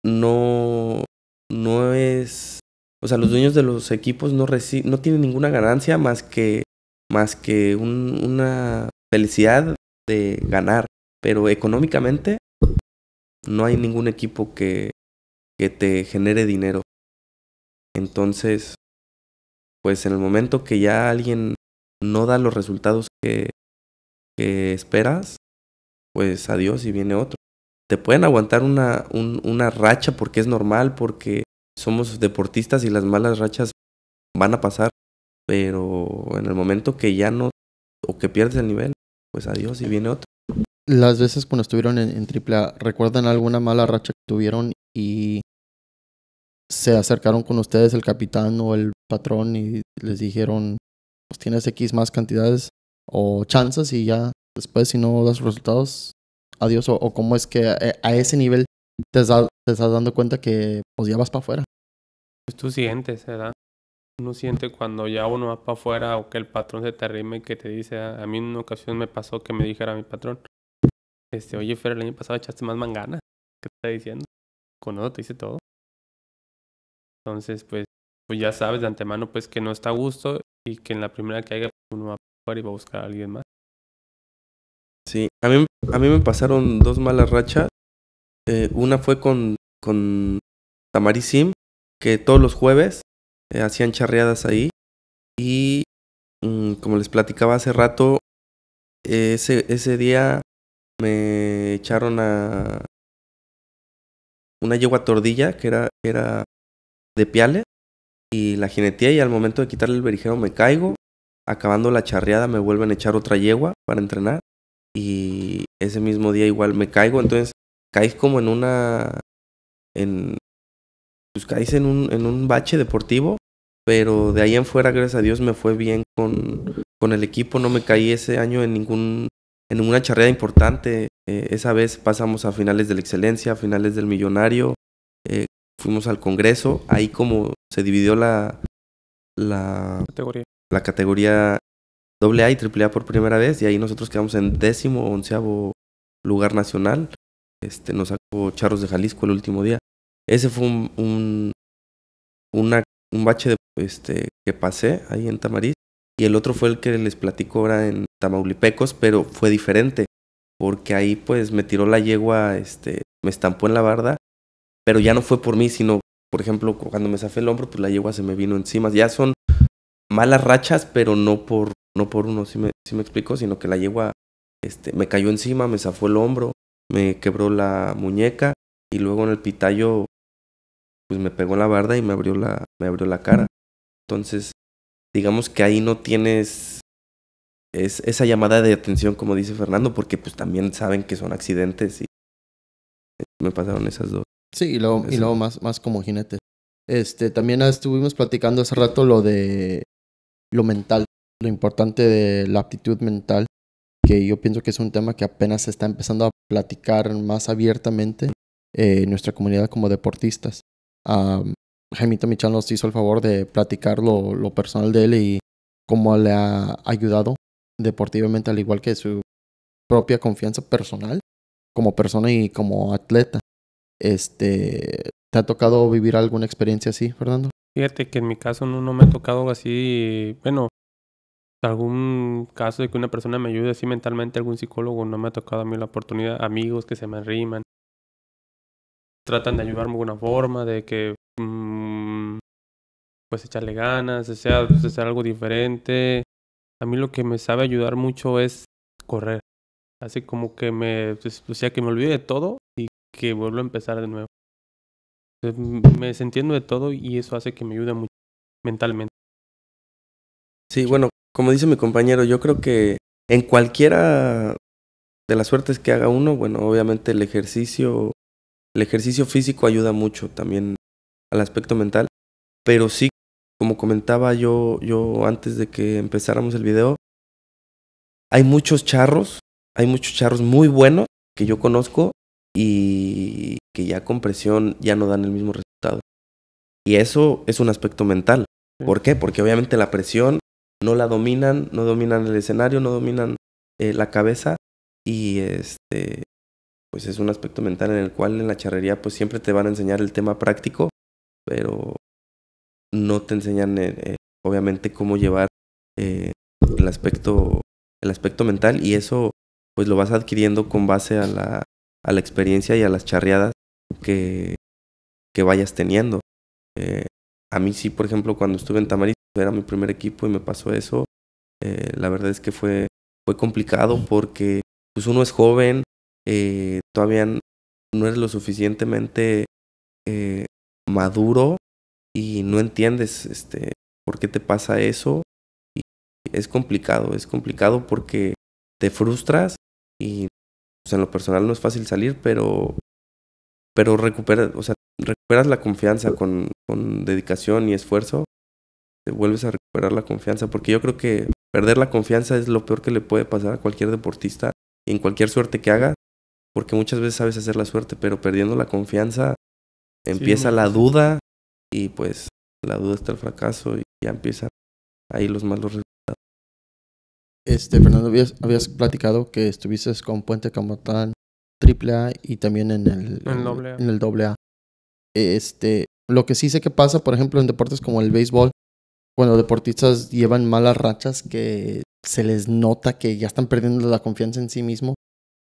Speaker 3: no, no es... O sea, los dueños de los equipos no, no tienen ninguna ganancia más que, más que una felicidad de ganar. Pero económicamente no hay ningún equipo que, te genere dinero. Entonces, pues en el momento que ya alguien no da los resultados que, esperas, pues adiós y viene otro. Te pueden aguantar una, una racha porque es normal, porque somos deportistas y las malas rachas van a pasar, pero en el momento que ya no, o que pierdes el
Speaker 2: nivel, pues adiós y viene otro. Las veces cuando estuvieron en, triple AAA, ¿recuerdan alguna mala racha que tuvieron y se acercaron con ustedes el capitán o el patrón y les dijeron, pues tienes X más cantidades o chances y ya después si no das resultados, adiós? ¿O, cómo es que a, eh, ese nivel te, estás dando cuenta que pues ya vas para afuera?
Speaker 1: Pues tú sientes, ¿verdad? Uno siente cuando ya uno va para afuera o que el patrón se te arrime y que te dice, a mí en una ocasión me pasó que me dijera mi patrón, este, oye, Fer, el año pasado echaste más mangana. ¿Qué te está diciendo? Con todo, te hice todo. Entonces, pues, pues ya sabes de antemano pues que no está a gusto y que en la primera que haya pues, uno va a jugar y va a buscar a alguien más.
Speaker 4: Sí, a mí, a mí me pasaron dos malas rachas. Eh, una fue con, con Sim, que todos los jueves eh,
Speaker 3: hacían charreadas ahí. Y mm, como les platicaba hace rato,
Speaker 4: ese, ese día me echaron a una yegua tordilla que era, era de piales y la
Speaker 3: jineteé y al momento de quitarle el berijero me caigo. Acabando la charreada me vuelven a echar otra yegua para entrenar y ese mismo día igual me caigo. Entonces caes como en una... En, pues en un, en un bache deportivo, pero de ahí en fuera, gracias a Dios, me fue bien con, con el equipo. No me caí ese año en ningún en una charreada importante. Eh, esa vez pasamos a finales de la excelencia, finales del millonario, eh, fuimos al Congreso, ahí como se dividió la, la categoría. La categoría AA y AAA por primera vez y ahí nosotros quedamos en décimo o onceavo lugar nacional. Este, nos sacó Charros de Jalisco el último día. Ese fue un, un, un bache de, este, que pasé ahí en Tamariz y el otro fue el que les platico ahora en Tamaulipecos, pero fue diferente, porque ahí pues me tiró la yegua, este, me estampó en la barda, pero ya no fue por mí, sino, por ejemplo, cuando me zafé el hombro, pues la yegua se me vino encima. Ya son malas rachas, pero no por, no por uno, si me, me explico, sino que la yegua este, me cayó encima, me zafó el hombro, me quebró la muñeca y luego en el pitayo pues me pegó en la barda y me abrió la, me abrió la cara. Entonces, digamos que ahí no tienes esa llamada de atención, como dice Fernando, porque pues también saben que son accidentes y me pasaron esas dos.
Speaker 2: Sí, y luego, más, más como jinetes. Este, también estuvimos platicando hace rato lo de lo mental, lo importante de la aptitud mental, que yo pienso que es un tema que apenas se está empezando a platicar más abiertamente en nuestra comunidad como deportistas. Jaimito Michal nos hizo el favor de platicar lo, personal de él y cómo le ha ayudado deportivamente, al igual que su propia confianza personal como persona y como atleta. Este, ¿Te ha tocado vivir alguna experiencia así, Fernando?
Speaker 1: Fíjate que en mi caso no, me ha tocado así, bueno, algún caso de que una persona me ayude así mentalmente, algún psicólogo, no me ha tocado a mí la oportunidad, amigos que se me arriman, tratan de ayudarme de alguna forma, de que mm, pues echarle ganas, sea hacer pues, algo diferente. A mí lo que me sabe ayudar mucho es correr. Así como que me, pues, sea, que me olvide de todo y que vuelvo a empezar de nuevo. Pues, me desentiendo de todo y eso hace que me ayude mucho mentalmente.
Speaker 3: Sí, bueno, como dice mi compañero, yo creo que en cualquiera de las suertes que haga uno, bueno, obviamente el ejercicio, el ejercicio físico ayuda mucho también al aspecto mental, pero sí como comentaba yo, yo antes de que empezáramos el video, hay muchos charros, hay muchos charros muy buenos que yo conozco y que ya con presión ya no dan el mismo resultado. Y eso es un aspecto mental. ¿Por qué? Porque obviamente la presión no la dominan, no dominan el escenario, no dominan eh, la cabeza y este pues es un aspecto mental en el cual en la charrería pues siempre te van a enseñar el tema práctico, pero no te enseñan, eh, eh, obviamente, cómo llevar eh, el, aspecto, el aspecto mental y eso pues lo vas adquiriendo con base a la, a la experiencia y a las charreadas que, vayas teniendo. a mí sí, por ejemplo, cuando estuve en Tamariz, era mi primer equipo y me pasó eso. la verdad es que fue, fue complicado porque pues uno es joven, todavía no eres lo suficientemente maduro y no entiendes este, por qué te pasa eso. Y es complicado, es complicado porque te frustras y en lo personal no es fácil salir, pero, pero recuperas, o sea, recuperas la confianza con, dedicación y esfuerzo. Te vuelves a recuperar la confianza porque yo creo que perder la confianza es lo peor que le puede pasar a cualquier deportista en cualquier suerte que haga, porque muchas veces sabes hacer la suerte, pero perdiendo la
Speaker 4: confianza empieza la duda, y pues la duda está el fracaso
Speaker 2: y ya empiezan ahí los malos resultados. Este, Fernando, habías, platicado que estuviste con Puente Camotán AAA y también en el, el doble A. Este, lo que sí sé que pasa, por ejemplo, en deportes como el béisbol, cuando deportistas llevan malas rachas que se les nota que ya están perdiendo la confianza en sí mismo,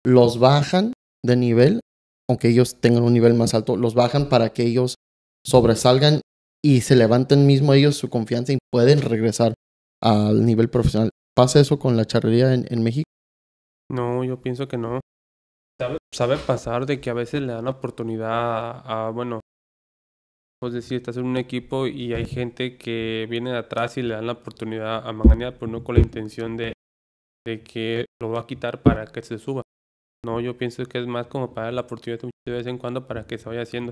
Speaker 2: los bajan de nivel, aunque ellos tengan un nivel más alto, los bajan para que ellos sobresalgan y se levanten mismo ellos su confianza y pueden regresar al nivel profesional. ¿Pasa eso con la charrería en, México?
Speaker 1: No, yo pienso que no. Sabe, pasar de que a veces le dan oportunidad a, bueno, pues decir, estás en un equipo y hay gente que viene de atrás y le dan la oportunidad a Magaña, pero no con la intención de, que lo va a quitar para que se suba. No, yo pienso que es más como para la oportunidad de vez en cuando para que se vaya haciendo.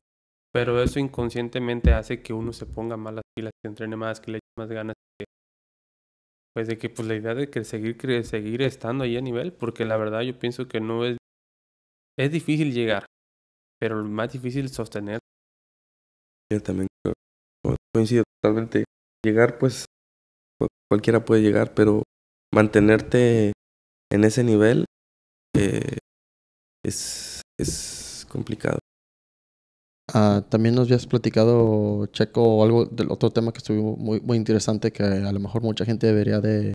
Speaker 1: Pero eso inconscientemente hace que uno se ponga más las pilas, que entrene más, que le eche más ganas. pues de que pues la idea de que seguir, seguir estando ahí a nivel, porque la verdad yo pienso que no es... Es difícil llegar, pero lo más difícil es sostener.
Speaker 4: Yo también coincido totalmente. Llegar pues cualquiera puede llegar, pero mantenerte en
Speaker 2: ese nivel eh, es, es complicado. Ah, también nos habías platicado, Checo, algo del otro tema que estuvo muy, muy interesante que a lo mejor mucha gente debería de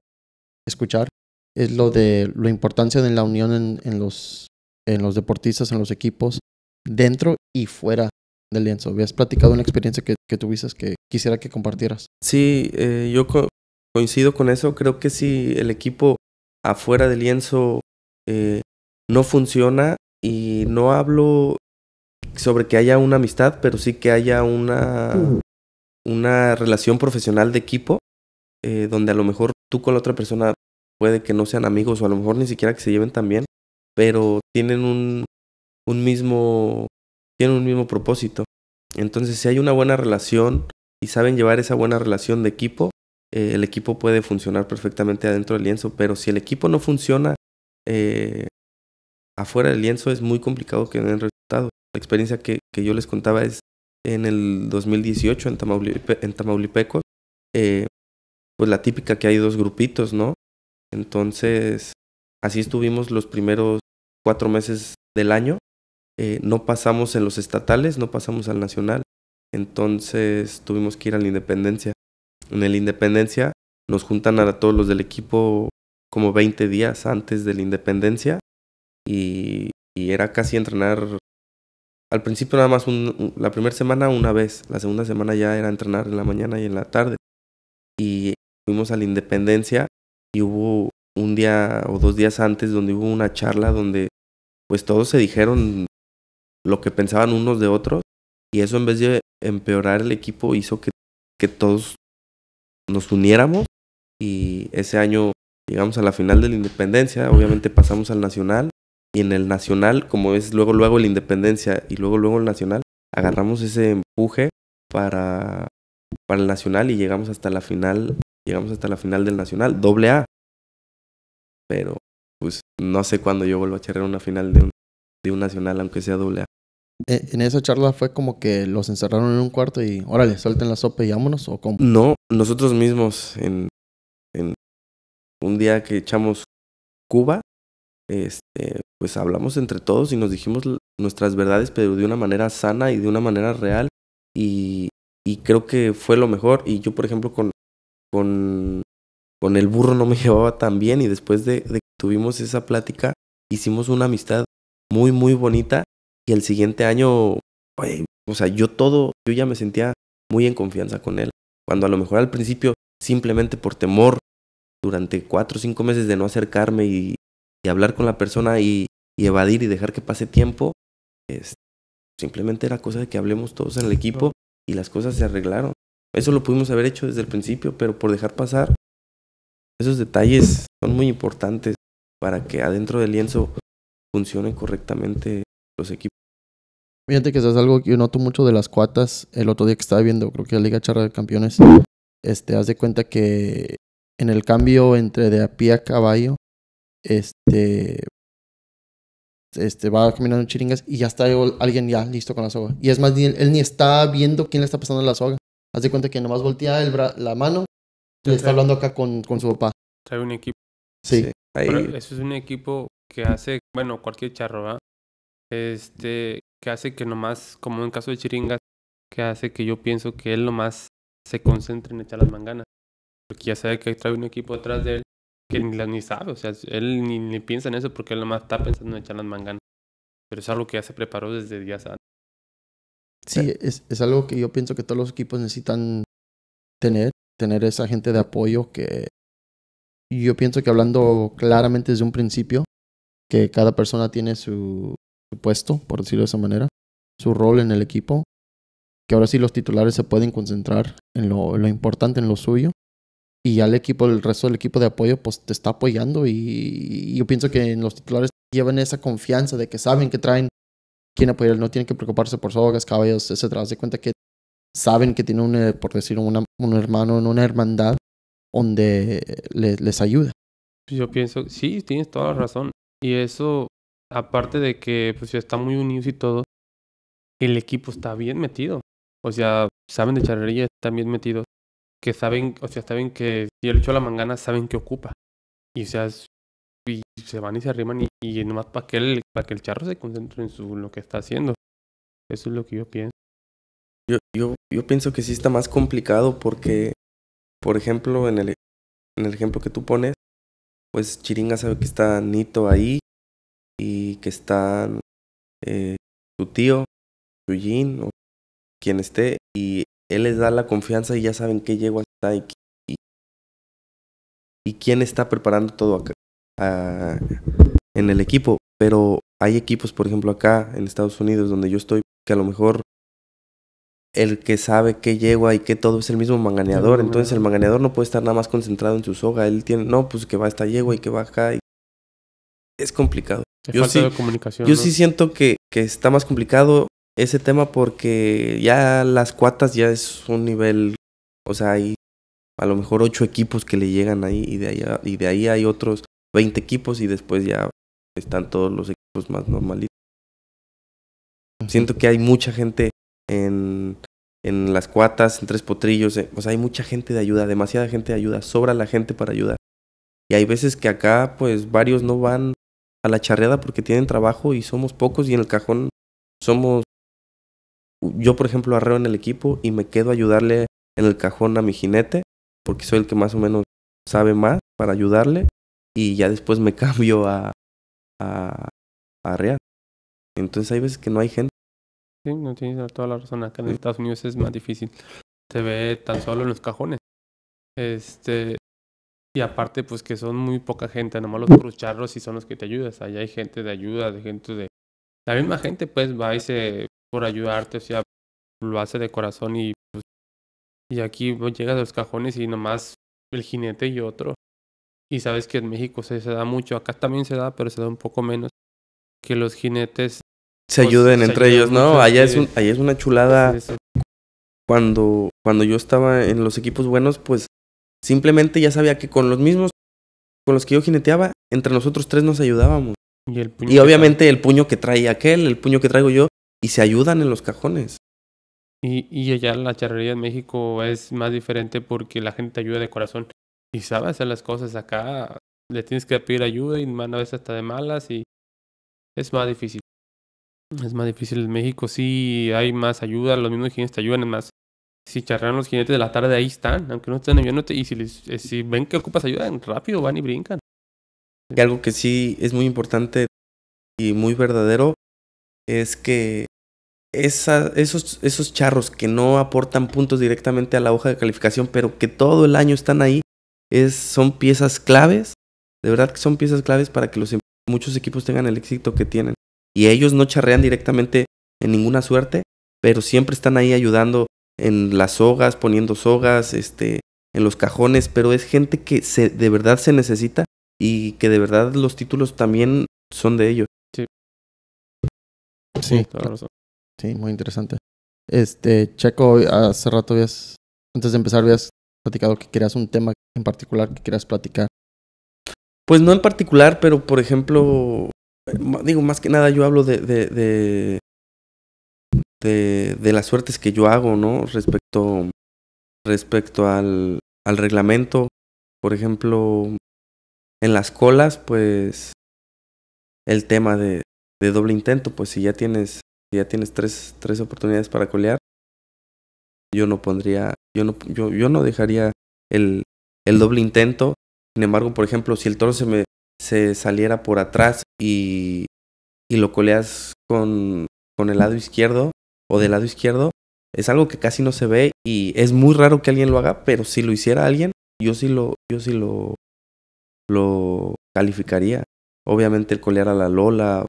Speaker 2: escuchar. Es lo de la importancia de la unión en, los, en los deportistas, en los equipos, dentro y fuera del lienzo. Habías platicado una experiencia que, tuviste que quisiera que compartieras. Sí,
Speaker 3: eh, yo coincido con eso. Creo que si el equipo afuera del lienzo eh, no funciona, y no hablo sobre que haya una amistad, pero sí que haya una, mm. una relación profesional de equipo, eh, donde a lo mejor tú con la otra persona puede que no sean amigos o a lo mejor ni siquiera que se lleven tan bien, pero tienen un, un mismo, tienen un mismo propósito. Entonces, si hay una buena relación y saben llevar esa buena relación de equipo, eh, el equipo puede funcionar perfectamente adentro del lienzo, pero si el equipo no funciona eh, afuera del lienzo, es muy complicado que la experiencia que, que, yo les contaba es en el 2018 en, en Tamaulipeco, eh, pues la típica que hay dos grupitos, ¿no? Entonces, así estuvimos los primeros cuatro meses del año. Eh, no pasamos en los estatales, no pasamos al nacional. Entonces tuvimos que ir a la Independencia. En la Independencia nos juntan a todos los del equipo como 20 días antes de la Independencia y era casi entrenar al principio nada más la primera semana una vez, la segunda semana ya era entrenar en la mañana y en la tarde. Y fuimos a la Independencia y hubo un día o dos días antes donde hubo una charla donde pues todos se dijeron lo que pensaban unos de otros y eso en vez de empeorar el equipo hizo que, que todos nos uniéramos y ese año llegamos a la final de la Independencia, obviamente pasamos al Nacional y en el nacional, como es luego luego la independencia y luego luego el nacional, agarramos ese empuje para, para el nacional y llegamos hasta la final, llegamos hasta la final del nacional, doble A. Pero pues no sé cuándo yo vuelvo a echarle una final de un, de un nacional, aunque sea doble A.
Speaker 2: Eh, en esa charla fue como que los encerraron en un cuarto y órale, suelten la sopa y vámonos o cómo? No,
Speaker 3: nosotros mismos en, en un día que echamos Cuba, este, pues hablamos entre todos y nos dijimos nuestras verdades, pero de una manera sana y de una manera real. Y, creo que fue lo mejor. Y yo, por ejemplo, con, con, con el burro no me llevaba tan bien. Y después de, que tuvimos esa plática, hicimos una amistad muy, muy bonita. Y el siguiente año, o sea, yo todo, yo ya me sentía muy en confianza con él. Cuando a lo mejor al principio, simplemente por temor, durante cuatro o cinco meses de no acercarme y, y hablar con la persona y, evadir y dejar que pase tiempo, es, simplemente era cosa de que hablemos todos en el equipo y las cosas se arreglaron. Eso lo pudimos haber hecho desde el principio,
Speaker 4: pero por dejar pasar, esos detalles son muy importantes para que adentro del lienzo funcionen correctamente los equipos.
Speaker 2: Fíjate que eso es algo que yo noto mucho de las cuatas. El otro día que estaba viendo, creo que la Liga Charra de Campeones, este, haz de cuenta que en el cambio entre de a pie a caballo, este, este, va caminando en chiringas y ya está alguien ya listo con la soga. Y es más, él, él ni está viendo quién le está pasando la soga. Haz de cuenta que nomás voltea el la mano y está hablando acá con, con su papá. Trae un equipo. Sí. eso
Speaker 1: es un equipo que hace, bueno, cualquier charro, ¿verdad? Este, que hace que nomás, como en caso de chiringas, que hace que yo pienso que él nomás se concentre en echar las manganas. Porque ya sabe que trae un equipo atrás de él que ni, ni sabe, o sea, él ni, piensa en eso porque él nomás está pensando en echar las manganas. Pero es algo que ya se preparó desde días antes.
Speaker 2: Sí, es, algo que yo pienso que todos los equipos necesitan tener, tener esa gente de apoyo que yo pienso que hablando claramente desde un principio, que cada persona tiene su, puesto, por decirlo de esa manera, su rol en el equipo, que ahora sí los titulares se pueden concentrar en lo importante, en lo suyo, y ya el equipo, el resto del equipo de apoyo, pues te está apoyando y, yo pienso que en los titulares llevan esa confianza de que saben que traen quien apoyar, no tienen que preocuparse por sogas, caballos, etcétera. Haz de cuenta que saben que tienen, un, eh, por decir, una, un hermano en una hermandad donde les ayuda.
Speaker 1: Pues yo pienso, sí, tienes toda la razón. Y eso, aparte de que pues ya están muy unidos y todo, el equipo está bien metido. O sea, saben de charrería, están bien metidos que saben, o sea, saben que si el hecho la mangana saben que ocupa. Y o sea, se van y se arriman y, nomás para que el, para que el charro se concentre en su lo que está haciendo. Eso es lo que yo pienso.
Speaker 3: Yo, yo, pienso que sí está más complicado porque,
Speaker 4: por ejemplo, en el, en el ejemplo que tú pones, pues Chiringa sabe que está Nito ahí y que está eh, su tío,
Speaker 3: Yujin o quien esté, y él les da la confianza y ya saben qué yegua está y, y, quién está preparando todo acá en el equipo. Pero hay equipos, por ejemplo, acá en Estados Unidos donde yo estoy, que a lo mejor el que sabe qué yegua y qué todo es el mismo manganeador. Entonces el manganeador no puede estar nada más concentrado en su soga. Él tiene, no, pues que va esta yegua y que va acá. Y... Es complicado. yo falta sí, de comunicación. Yo sí siento que está más complicado ese tema porque ya las cuatas ya es un nivel, o sea, hay a lo mejor ocho equipos que le llegan ahí y de ahí, y de ahí hay otros 20 equipos y después ya están todos los equipos más normalitos. Siento que hay mucha gente en, en las cuatas, en tres potrillos, eh, o sea, hay mucha gente de ayuda, demasiada gente de ayuda, sobra la gente para ayudar. Y hay veces que acá pues varios no van a la charreada porque tienen trabajo y somos pocos y en el cajón somos yo, por ejemplo, arreo en el equipo y me quedo a ayudarle en el cajón a mi jinete, porque soy el que más o menos sabe más para ayudarle, y ya después me cambio a,
Speaker 4: arrear. Entonces hay veces que no hay gente.
Speaker 1: Sí, no tienes toda la razón. Acá en Estados Unidos es más difícil. Se ve tan solo en los cajones. Este, y aparte, pues que son muy poca gente, nomás los mm. charros y son los que te ayudas. Allá hay gente de ayuda, de gente de la misma gente pues va y por ayudarte, o sea, lo hace de corazón y pues, y aquí pues, llegas a los cajones y nomás el jinete y otro. Y sabes que en México se, da mucho, acá también se da, pero se da un poco menos que los jinetes se pues, ayuden entre ellos, ¿no? Allá es un,
Speaker 3: allá es una chulada. cuando cuando yo estaba en los equipos buenos, pues simplemente ya sabía que con los mismos con los que yo jineteaba, entre nosotros tres nos ayudábamos. Y, obviamente el puño que trae aquel, el puño que traigo yo, y se ayudan en los
Speaker 1: cajones. Y, y allá la charrería en México es más diferente porque la gente te ayuda de corazón y sabe hacer las cosas acá. Le tienes que pedir ayuda y a veces hasta de malas y es más difícil. Es más difícil en México, sí hay más ayuda, los mismos jinetes te ayudan, más si charran los jinetes de la tarde ahí están, aunque no estén ayudándote y si, les, eh, si ven que ocupas ayuda, rápido van y brincan
Speaker 3: algo que sí es muy importante y muy verdadero es que esa, esos, esos charros que no aportan puntos directamente a la hoja de calificación, pero que todo el año están ahí, son piezas claves. De verdad que son piezas claves para que los, em, muchos equipos tengan el éxito que tienen. Y ellos no charrean directamente en ninguna suerte, pero siempre están ahí ayudando en las sogas, poniendo sogas, este, en los cajones, pero es gente que se, de verdad se necesita y que de verdad los títulos
Speaker 4: también son de ellos.
Speaker 2: Sí. Sí, sí muy interesante. Este, Checo, hace rato habías, antes de empezar, habías platicado que querías un tema en particular que querías platicar.
Speaker 3: Pues no en particular, pero por ejemplo, digo, más que nada yo hablo de, de, de, de, de las suertes que yo hago, ¿no? Respecto, respecto al, al reglamento. Por ejemplo, en las colas, pues el tema de, doble intento, pues si ya tienes, ya tienes tres, tres oportunidades para colear, yo no pondría, yo no, yo, yo no dejaría el, doble intento. Sin embargo, por ejemplo, si el toro se me se saliera por atrás y, y lo coleas con, con el lado izquierdo o del lado izquierdo, es algo que casi no se ve y es muy raro que alguien lo haga, pero si lo hiciera alguien, yo sí lo, yo sí lo, lo calificaría. Obviamente el colear a la Lola,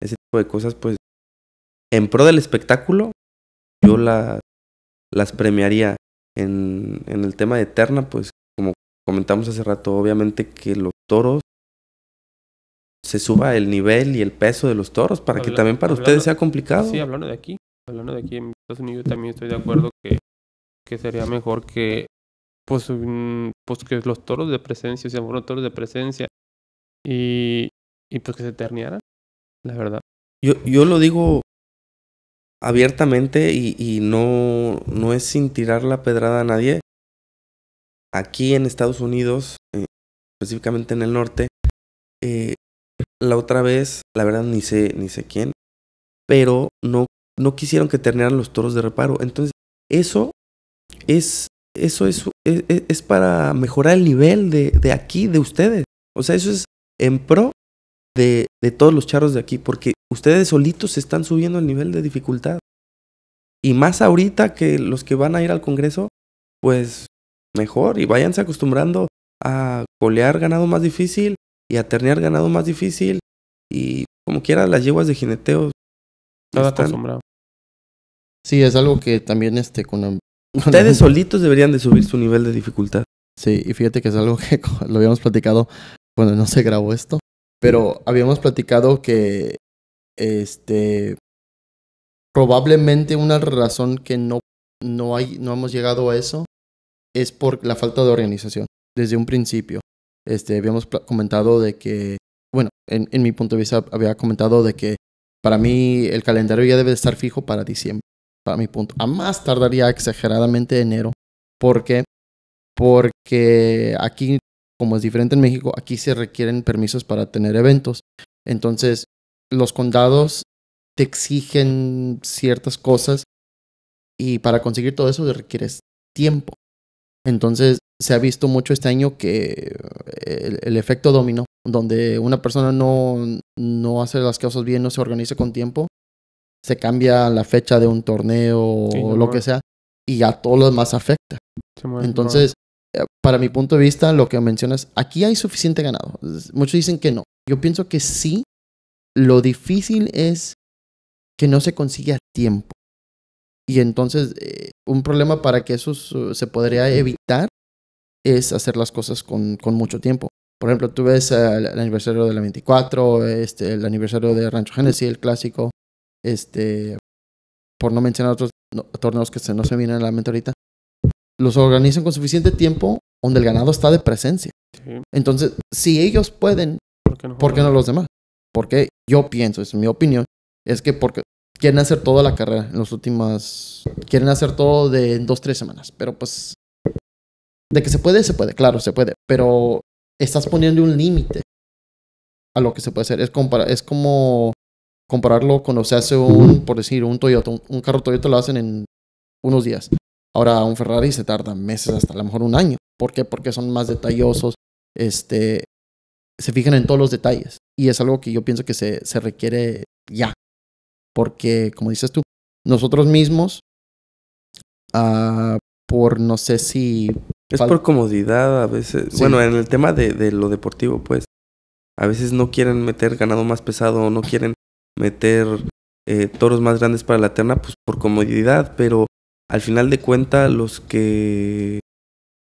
Speaker 3: ese tipo de cosas, pues en pro del espectáculo, yo la, las premiaría. En, el tema de Eterna, pues como comentamos hace rato, obviamente que los toros se suba el nivel y el peso de los toros para que también para ustedes sea complicado. Sí,
Speaker 1: hablando de aquí, hablando de aquí en Estados Unidos, también estoy de acuerdo que, que sería mejor que pues, mm, pues que los toros de presencia, o sea, fueron toros de presencia y, pues que se ternearan,
Speaker 4: la verdad. Yo, yo lo digo
Speaker 3: abiertamente y, no, no es sin tirar la pedrada a nadie. Aquí en Estados Unidos, eh, específicamente en el norte, eh, la otra vez, la verdad ni sé, ni sé quién, pero no, no quisieron que ternearan los toros de reparo. Entonces, eso es eso es, e, e, es, para mejorar el nivel de, de, aquí, de ustedes. O sea, eso es en pro de, todos los charros de aquí, porque ustedes solitos se están subiendo el nivel de dificultad. Y más ahorita que los que van a ir al Congreso, pues mejor y váyanse acostumbrando a colear ganado más difícil y a ternear ganado más difícil y como quiera las yeguas de jineteo. Están... acostumbrado.
Speaker 2: Sí, es algo que también este con Ustedes solitos deberían de subir su nivel de dificultad. Sí, y fíjate que es algo que lo habíamos platicado cuando no se grabó esto, pero habíamos platicado que este probablemente una razón que no no hay no hemos llegado a eso es por la falta de organización desde un principio. Este habíamos comentado de que bueno, en, en mi punto de vista había comentado de que para mí el calendario ya debe estar fijo para diciembre para mi punto. A más tardaría exageradamente enero. ¿Por qué? Porque aquí, como es diferente en México, aquí se requieren permisos para tener eventos. Entonces, los condados te exigen ciertas cosas y para conseguir todo eso requieres tiempo. Entonces, se ha visto mucho este año que eh, el, efecto dominó, donde una persona no, no hace las cosas bien, no se organiza con tiempo, se cambia la fecha de un torneo o lo que sea, y a todos los demás afecta. Entonces, eh, para mi punto de vista, lo que mencionas, aquí hay suficiente ganado. Muchos dicen que no. Yo pienso que sí. Lo difícil es que no se consigue a tiempo. Y entonces, eh, un problema para que eso se podría evitar es hacer las cosas con, con mucho tiempo. Por ejemplo, tú ves el, aniversario de la 24, este, el aniversario de Rancho Genesis, el clásico, este, por no mencionar otros torneos que no se vienen a la mente ahorita, los organizan con suficiente tiempo donde el ganado está de presencia. Entonces, si ellos pueden, ¿por qué no, los demás? Porque yo pienso, es mi opinión, es que porque quieren hacer toda la carrera en las últimas. Quieren hacer todo de dos, tres semanas. Pero pues. De que se puede, se puede, claro, se puede. Pero estás poniendo un límite a lo que se puede hacer. Es, es como compararlo con, se hace un, por decir, un Toyota, un, carro Toyota lo hacen en unos días. Ahora un Ferrari se tarda meses, hasta a lo mejor un año. ¿Por qué? Porque son más detallosos, este, se fijan en todos los detalles. Y es algo que yo pienso que se, requiere ya. Porque, como dices tú, nosotros mismos, ah, por no sé si... Es por
Speaker 3: comodidad a veces. Bueno, en el tema de, de lo deportivo, pues, a veces no quieren meter ganado más pesado, no quieren meter eh, toros más grandes para la terna, pues por comodidad, pero al final de cuenta los que,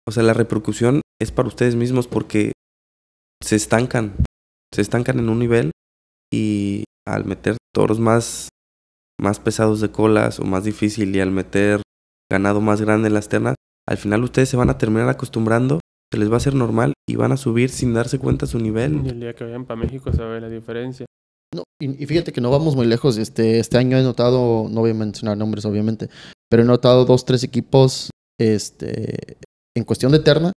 Speaker 3: o sea, la repercusión es para ustedes mismos porque se estancan, se estancan en un nivel y al meter toros más, más pesados de colas o más difícil y al meter ganado más grande en las ternas, al final ustedes se van a terminar
Speaker 2: acostumbrando, se les va a ser normal y van a subir sin darse cuenta su nivel.
Speaker 1: el día que vayan para México se va la diferencia.
Speaker 2: No, y, fíjate que no vamos muy lejos. Este, este año he notado, no voy a mencionar nombres obviamente, pero he notado dos, tres equipos este, en cuestión de terna.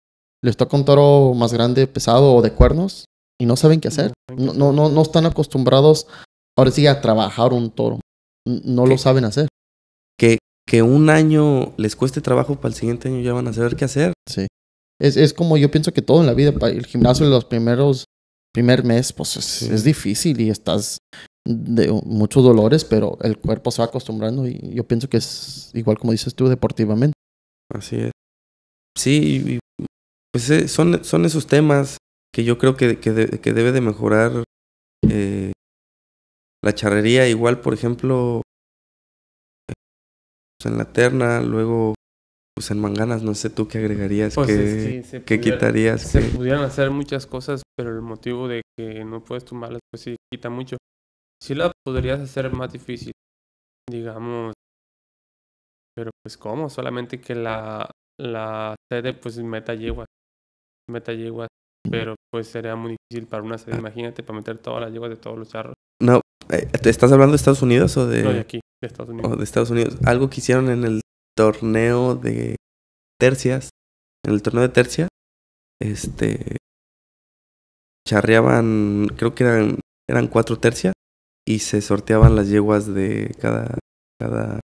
Speaker 2: Les toca un toro más grande, pesado o de cuernos y no saben qué hacer. No, no, no, están acostumbrados ahora sí a trabajar un toro. No lo saben hacer. Que, que un año les cueste trabajo, para el siguiente año ya van a saber qué hacer. Sí. Es, es como yo pienso que todo en la vida, el gimnasio los primeros primer mes, pues es, difícil y estás de muchos dolores, pero el cuerpo se va acostumbrando y yo pienso que es igual como dices tú deportivamente. Así es. Sí,
Speaker 3: pues eh, son, son esos temas que yo creo que, que, que debe de mejorar
Speaker 4: eh, la charrería. Igual, por ejemplo, en la terna, luego pues en manganas. No sé tú qué agregarías,
Speaker 3: pues qué, este, quitarías. Se
Speaker 1: pudieran hacer muchas cosas, pero el motivo de que no puedes tumbarlas, pues sí, quita mucho. Sí la podrías hacer más difícil, digamos. Pero pues cómo, solamente que la, la sede pues meta yeguas. Meta yeguas. Pero pues sería muy difícil para una sede, ah. imagínate, para meter todas las yeguas de todos los charros.
Speaker 3: No, eh, ¿estás hablando de Estados Unidos o de...? No, de aquí, de Estados Unidos. O de Estados
Speaker 4: Unidos. Algo que hicieron en el torneo de tercias. En el torneo de tercia, este. Charreaban, creo que eran,
Speaker 3: eran cuatro tercias y se sorteaban las yeguas de cada. cada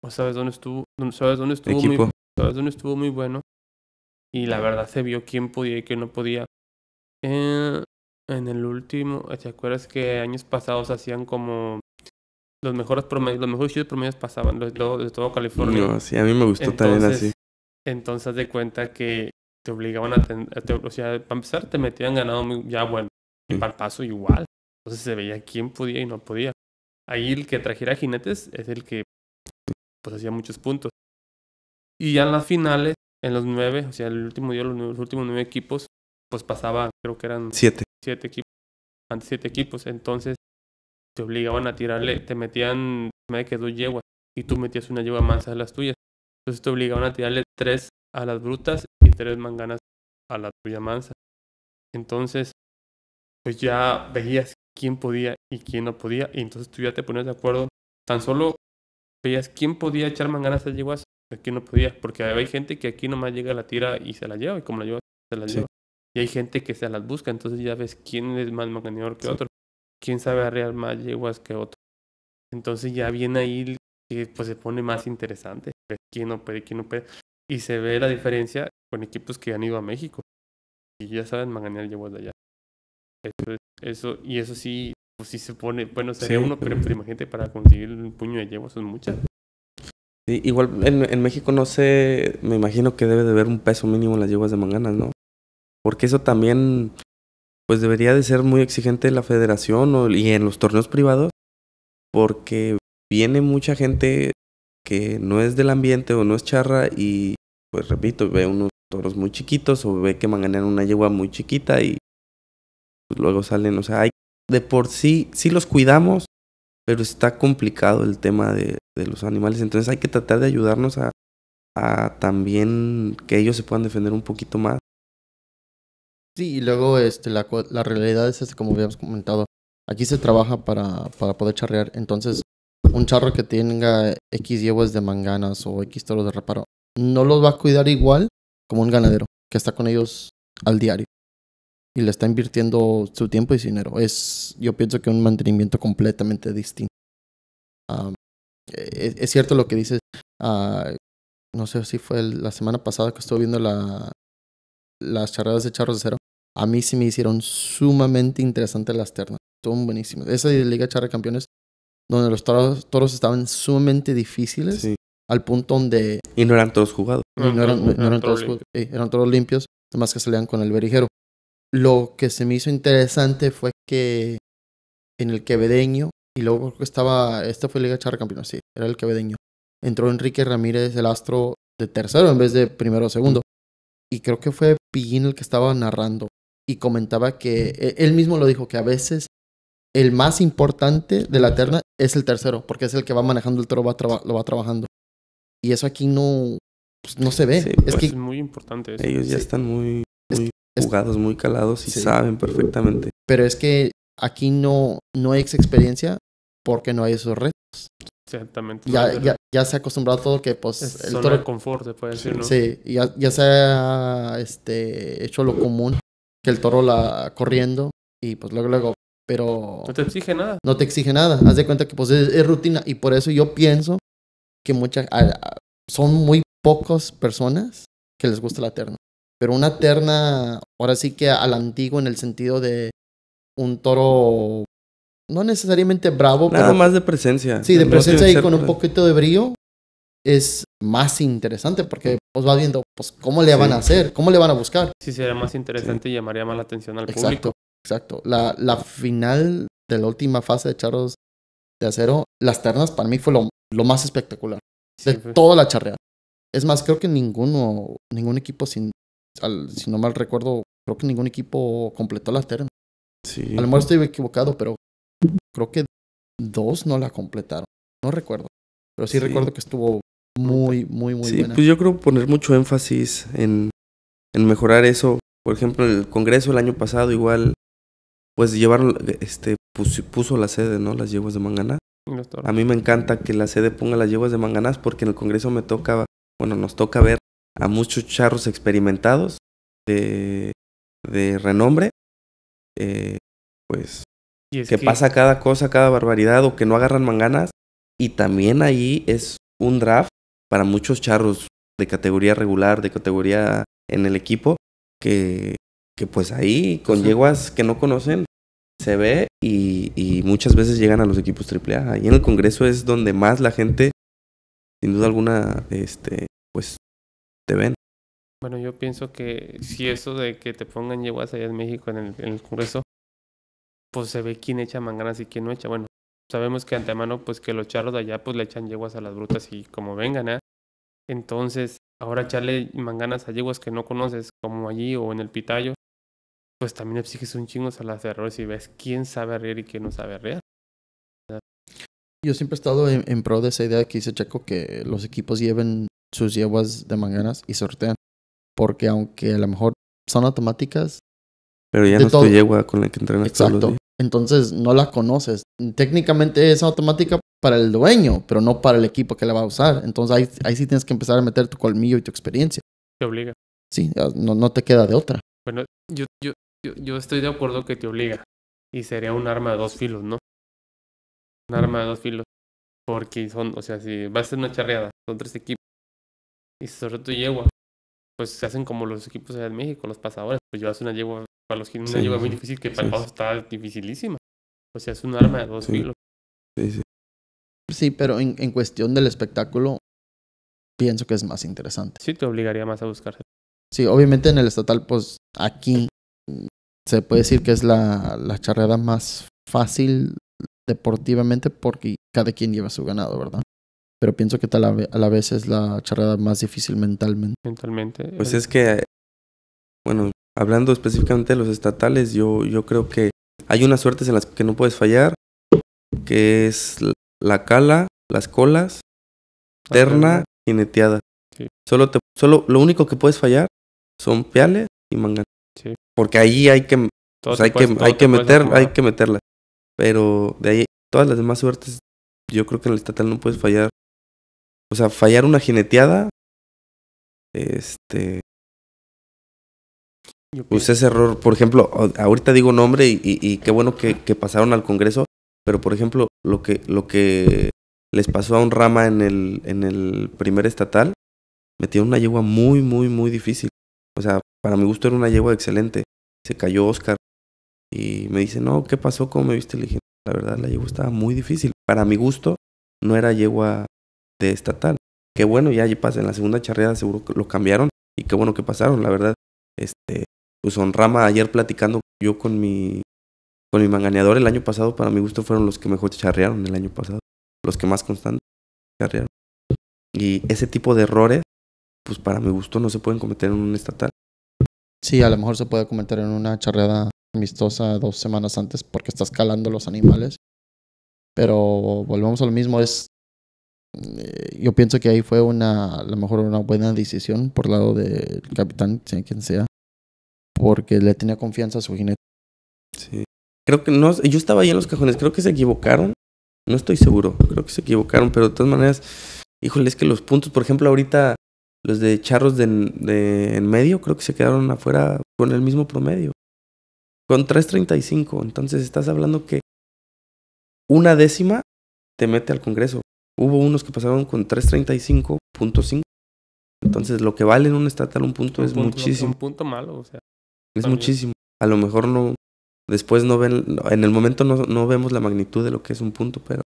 Speaker 1: pues, ¿Sabes dónde estuvo? ¿Sabes dónde estuvo? ¿Sabes dónde estuvo muy bueno? Y la verdad se vio quién podía y quién no podía. Eh, en el último, ¿te acuerdas que años pasados hacían como los mejores promedios, los mejores promedios pasaban de todo California. No, sí, a mí me gustó también así. Entonces de cuenta que te obligaban a, tener o sea, para empezar te metían ganado ya bueno, y para el paso igual. Entonces se veía quién podía y no podía. Ahí el que trajera jinetes es el que pues hacía muchos puntos. Y ya en las finales, en los nueve, o sea, el último día, los, últimos nueve equipos, pues pasaba, creo que eran siete, siete equipos, antes siete equipos. Entonces, te obligaban a tirarle, te metían, me dos yegua y tú metías una yegua mansa de las tuyas. Entonces te obligaban a tirarle tres a las brutas y tres manganas a la tuya mansa. Entonces, pues ya veías quién podía y quién no podía y entonces tú ya te ponías de acuerdo. Tan solo veías quién podía echar manganas a yeguas y quién no podía, porque hay gente que aquí nomás llega la tira y se la lleva y como la lleva, se la lleva. Y hay gente que se las busca, entonces ya ves quién es más manganador que otro quién sabe arrear más yeguas que otro. Entonces ya viene ahí que eh, pues se pone más interesante. ¿Quién no puede? quién no puede? Y se ve la diferencia con equipos que han ido a México. Y ya saben, manganar yeguas de allá. Eso, y eso sí, pues sí se pone, bueno, sería uno, pero pues, imagínate, para conseguir un puño de yeguas son muchas.
Speaker 3: Sí, igual en, en, México no sé, me imagino que debe de haber un peso mínimo en las yeguas de manganas, ¿no? Porque eso también pues debería de ser muy exigente la federación y en los torneos privados, porque viene mucha gente que no es del ambiente o no es charra y, pues repito, ve unos toros muy chiquitos o ve que manganean una yegua muy chiquita y pues luego salen, o sea, hay, de por sí, sí los cuidamos, pero está complicado el tema de, los animales, entonces hay que tratar de ayudarnos a también que ellos se puedan defender un poquito
Speaker 2: más Sí, y luego este, la, la realidad es, como habíamos comentado, aquí se trabaja para, para poder charrear. Entonces, un charro que tenga X yeguas de manganas o X toros de reparo, no los va a cuidar igual como un ganadero que está con ellos al diario y le está invirtiendo su tiempo y su dinero. Es, yo pienso que un mantenimiento completamente distinto. E, e, es, cierto lo que dices. Ah, no sé si fue la semana pasada que estuve viendo la, las charreadas de charros de cero a mí sí me hicieron sumamente interesantes las ternas. Son buenísimas. Esa de Liga Charra Campeones, donde los toros, estaban sumamente difíciles, al punto donde... Y no eran todos jugados. No, eran, todos, limpios. Eh, eran además que salían con el berijero. Lo que se me hizo interesante fue que en el quevedeño, y luego que estaba, esta fue Liga Charra Campeones, sí, era el quevedeño, entró Enrique Ramírez, el astro, de tercero en vez de primero o segundo. Y creo que fue Pillín el que estaba narrando y comentaba que e-, él mismo lo dijo, que a veces el más importante de la terna es el tercero, porque es el que va manejando el toro, va lo va trabajando. Y eso aquí no, pues, no se ve. es, pues, que muy
Speaker 1: importante. Ellos ya están
Speaker 2: muy, jugados, muy calados y saben perfectamente. Pero es que aquí no, no hay experiencia porque no hay esos retos. Exactamente. Ya, ya, se ha acostumbrado a todo que pues el toro... de confort, se puede decir, ¿no? Sí, ya, ya se ha este, hecho lo común el toro la corriendo y pues luego, luego, pero... No te exige nada. No te exige nada. Haz de cuenta que pues es, rutina y por eso yo pienso que muchas... Son muy pocas personas que les gusta la terna. Pero una terna, ahora sí que al antiguo en el sentido de un toro no necesariamente bravo, Nada más de presencia. Sí, de presencia y con un poquito de brillo es más interesante porque os vas viendo, pues, cómo le van a hacer, cómo le van a buscar. Sí,
Speaker 1: sería más interesante y llamaría más la atención al público.
Speaker 2: Exacto, la, la final de la última fase de Charros de Acero, las ternas para mí fue lo, más espectacular de toda la charreada Es más, creo que ninguno, ningún equipo, sin, si no mal recuerdo, creo que ningún equipo completó la terna. Sí. A lo mejor estoy equivocado, pero creo que dos no la completaron. No recuerdo. Pero sí. recuerdo que estuvo muy, muy, muy sí, Pues
Speaker 3: yo creo poner mucho énfasis en, mejorar eso. Por ejemplo, el Congreso el año pasado igual, pues llevaron, este, puso, la sede, ¿no? Las yeguas de Manganá. A mí me encanta que la sede ponga las yeguas de Manganás porque en el Congreso me toca, bueno, nos toca ver a muchos charros experimentados de, de renombre, eh, pues, que, que pasa cada cosa, cada barbaridad o que no agarran manganas. Y también ahí es un draft para muchos charros de categoría regular, de categoría en el equipo, que, que pues ahí con yeguas que no conocen se ve y, muchas veces llegan a los equipos AAA. Y en el Congreso es donde más la gente,
Speaker 4: sin duda alguna, este, pues te ven.
Speaker 1: Bueno, yo pienso que si eso de que te pongan yeguas allá en México en el, en el Congreso, pues se ve quién echa manganas y quién no echa. Bueno, sabemos que antemano, pues que los charros de allá, pues le echan yeguas a las brutas y como vengan, ¿eh? Entonces, ahora echarle manganas a yeguas que no conoces, como allí o en el pitayo, pues también exiges un chingo a las errores y ves quién sabe reír y quién no sabe reír.
Speaker 2: Yo siempre he estado en, pro de esa idea que dice Chaco que los equipos lleven sus yeguas de manganas y sortean. Porque aunque a lo mejor son automáticas... Pero ya no es tu yegua con la que entrenas entonces no la conoces. Técnicamente es automática para el dueño, pero no para el equipo que la va a usar. Entonces ahí, sí tienes que empezar a meter tu colmillo y tu experiencia. Te obliga. Sí, ah, no, te queda de otra.
Speaker 1: Bueno, yo, yo, yo, estoy de acuerdo que te obliga. Y sería un arma de dos filos, ¿no? Un arma de dos filos. Porque son, o sea, si va a ser una charreada, son tres equipos. Y sobre tu yegua. Pues se hacen como los equipos en México, los pasadores. Pues llevas una yegua para los que no sí, lleva muy difícil, que para el está dificilísima. O sea, es un arma de dos kilos.
Speaker 2: Sí, sí. Sí, pero en, cuestión del espectáculo, pienso que es más interesante.
Speaker 1: Sí, te obligaría más a buscarse.
Speaker 2: Sí, obviamente en el estatal, pues aquí se puede decir que es la, la charreada más fácil deportivamente porque cada quien lleva su ganado, ¿verdad? Pero pienso que tal a la vez es la charreada más difícil mentalmente. Mentalmente. Pues eh.
Speaker 3: es que, bueno, hablando específicamente de los estatales, yo, yo creo que hay unas suertes en las que no puedes fallar, que es la cala, las colas, ah, terna, y Solo, te, solo lo único que puedes fallar son piales y mangan. Porque ahí hay que, pues, hay, que hay que meter, hay que meterla.
Speaker 4: Pero de ahí todas las demás suertes, yo creo que en el estatal no puedes fallar. O sea, fallar una jineteada, este,
Speaker 3: pues ese error, por ejemplo, ahorita digo nombre y, qué bueno que, pasaron al Congreso, pero por ejemplo, lo que, lo que les pasó a un rama en el, en el primer estatal, metió una yegua muy, muy, muy difícil. O sea, para mi gusto era una yegua excelente. Se cayó Oscar y me dice, no, ¿qué pasó? ¿Cómo me viste? Le la verdad, la yegua estaba muy difícil. Para mi gusto, no era yegua de estatal. Qué bueno, ya allí pasa. En la segunda charreada seguro lo cambiaron y qué bueno que pasaron, la verdad. Este, pues son rama. Ayer platicando yo con mi, con mi manganeador el año pasado, para mi gusto fueron los que mejor charrearon el año pasado, los que más constantes charrearon. Y ese tipo de errores, pues para mi gusto no se pueden cometer en un estatal.
Speaker 2: Sí, a lo mejor se puede cometer en una charreada amistosa dos semanas antes porque estás calando los animales. Pero volvemos a lo mismo, es eh, yo pienso que ahí fue una, a lo mejor una buena decisión por lado del capitán, quien sea, porque le tenía confianza a su jinete. Sí.
Speaker 3: Creo que no, yo estaba ahí en los cajones, creo que se equivocaron. No estoy seguro, creo que se equivocaron, pero de todas maneras, híjole, es que los puntos, por ejemplo, ahorita los de Charros de, en medio, creo que se quedaron afuera con el mismo promedio. Con 3.35, entonces estás hablando que una décima te mete al Congreso. Hubo unos que pasaron con 3.35.5. Entonces, lo que vale en un estatal un punto es muchísimo. Un punto malo, o sea. Es muchísimo. A lo mejor no, después no ven, en el momento no, no vemos la magnitud de lo que es un punto, pero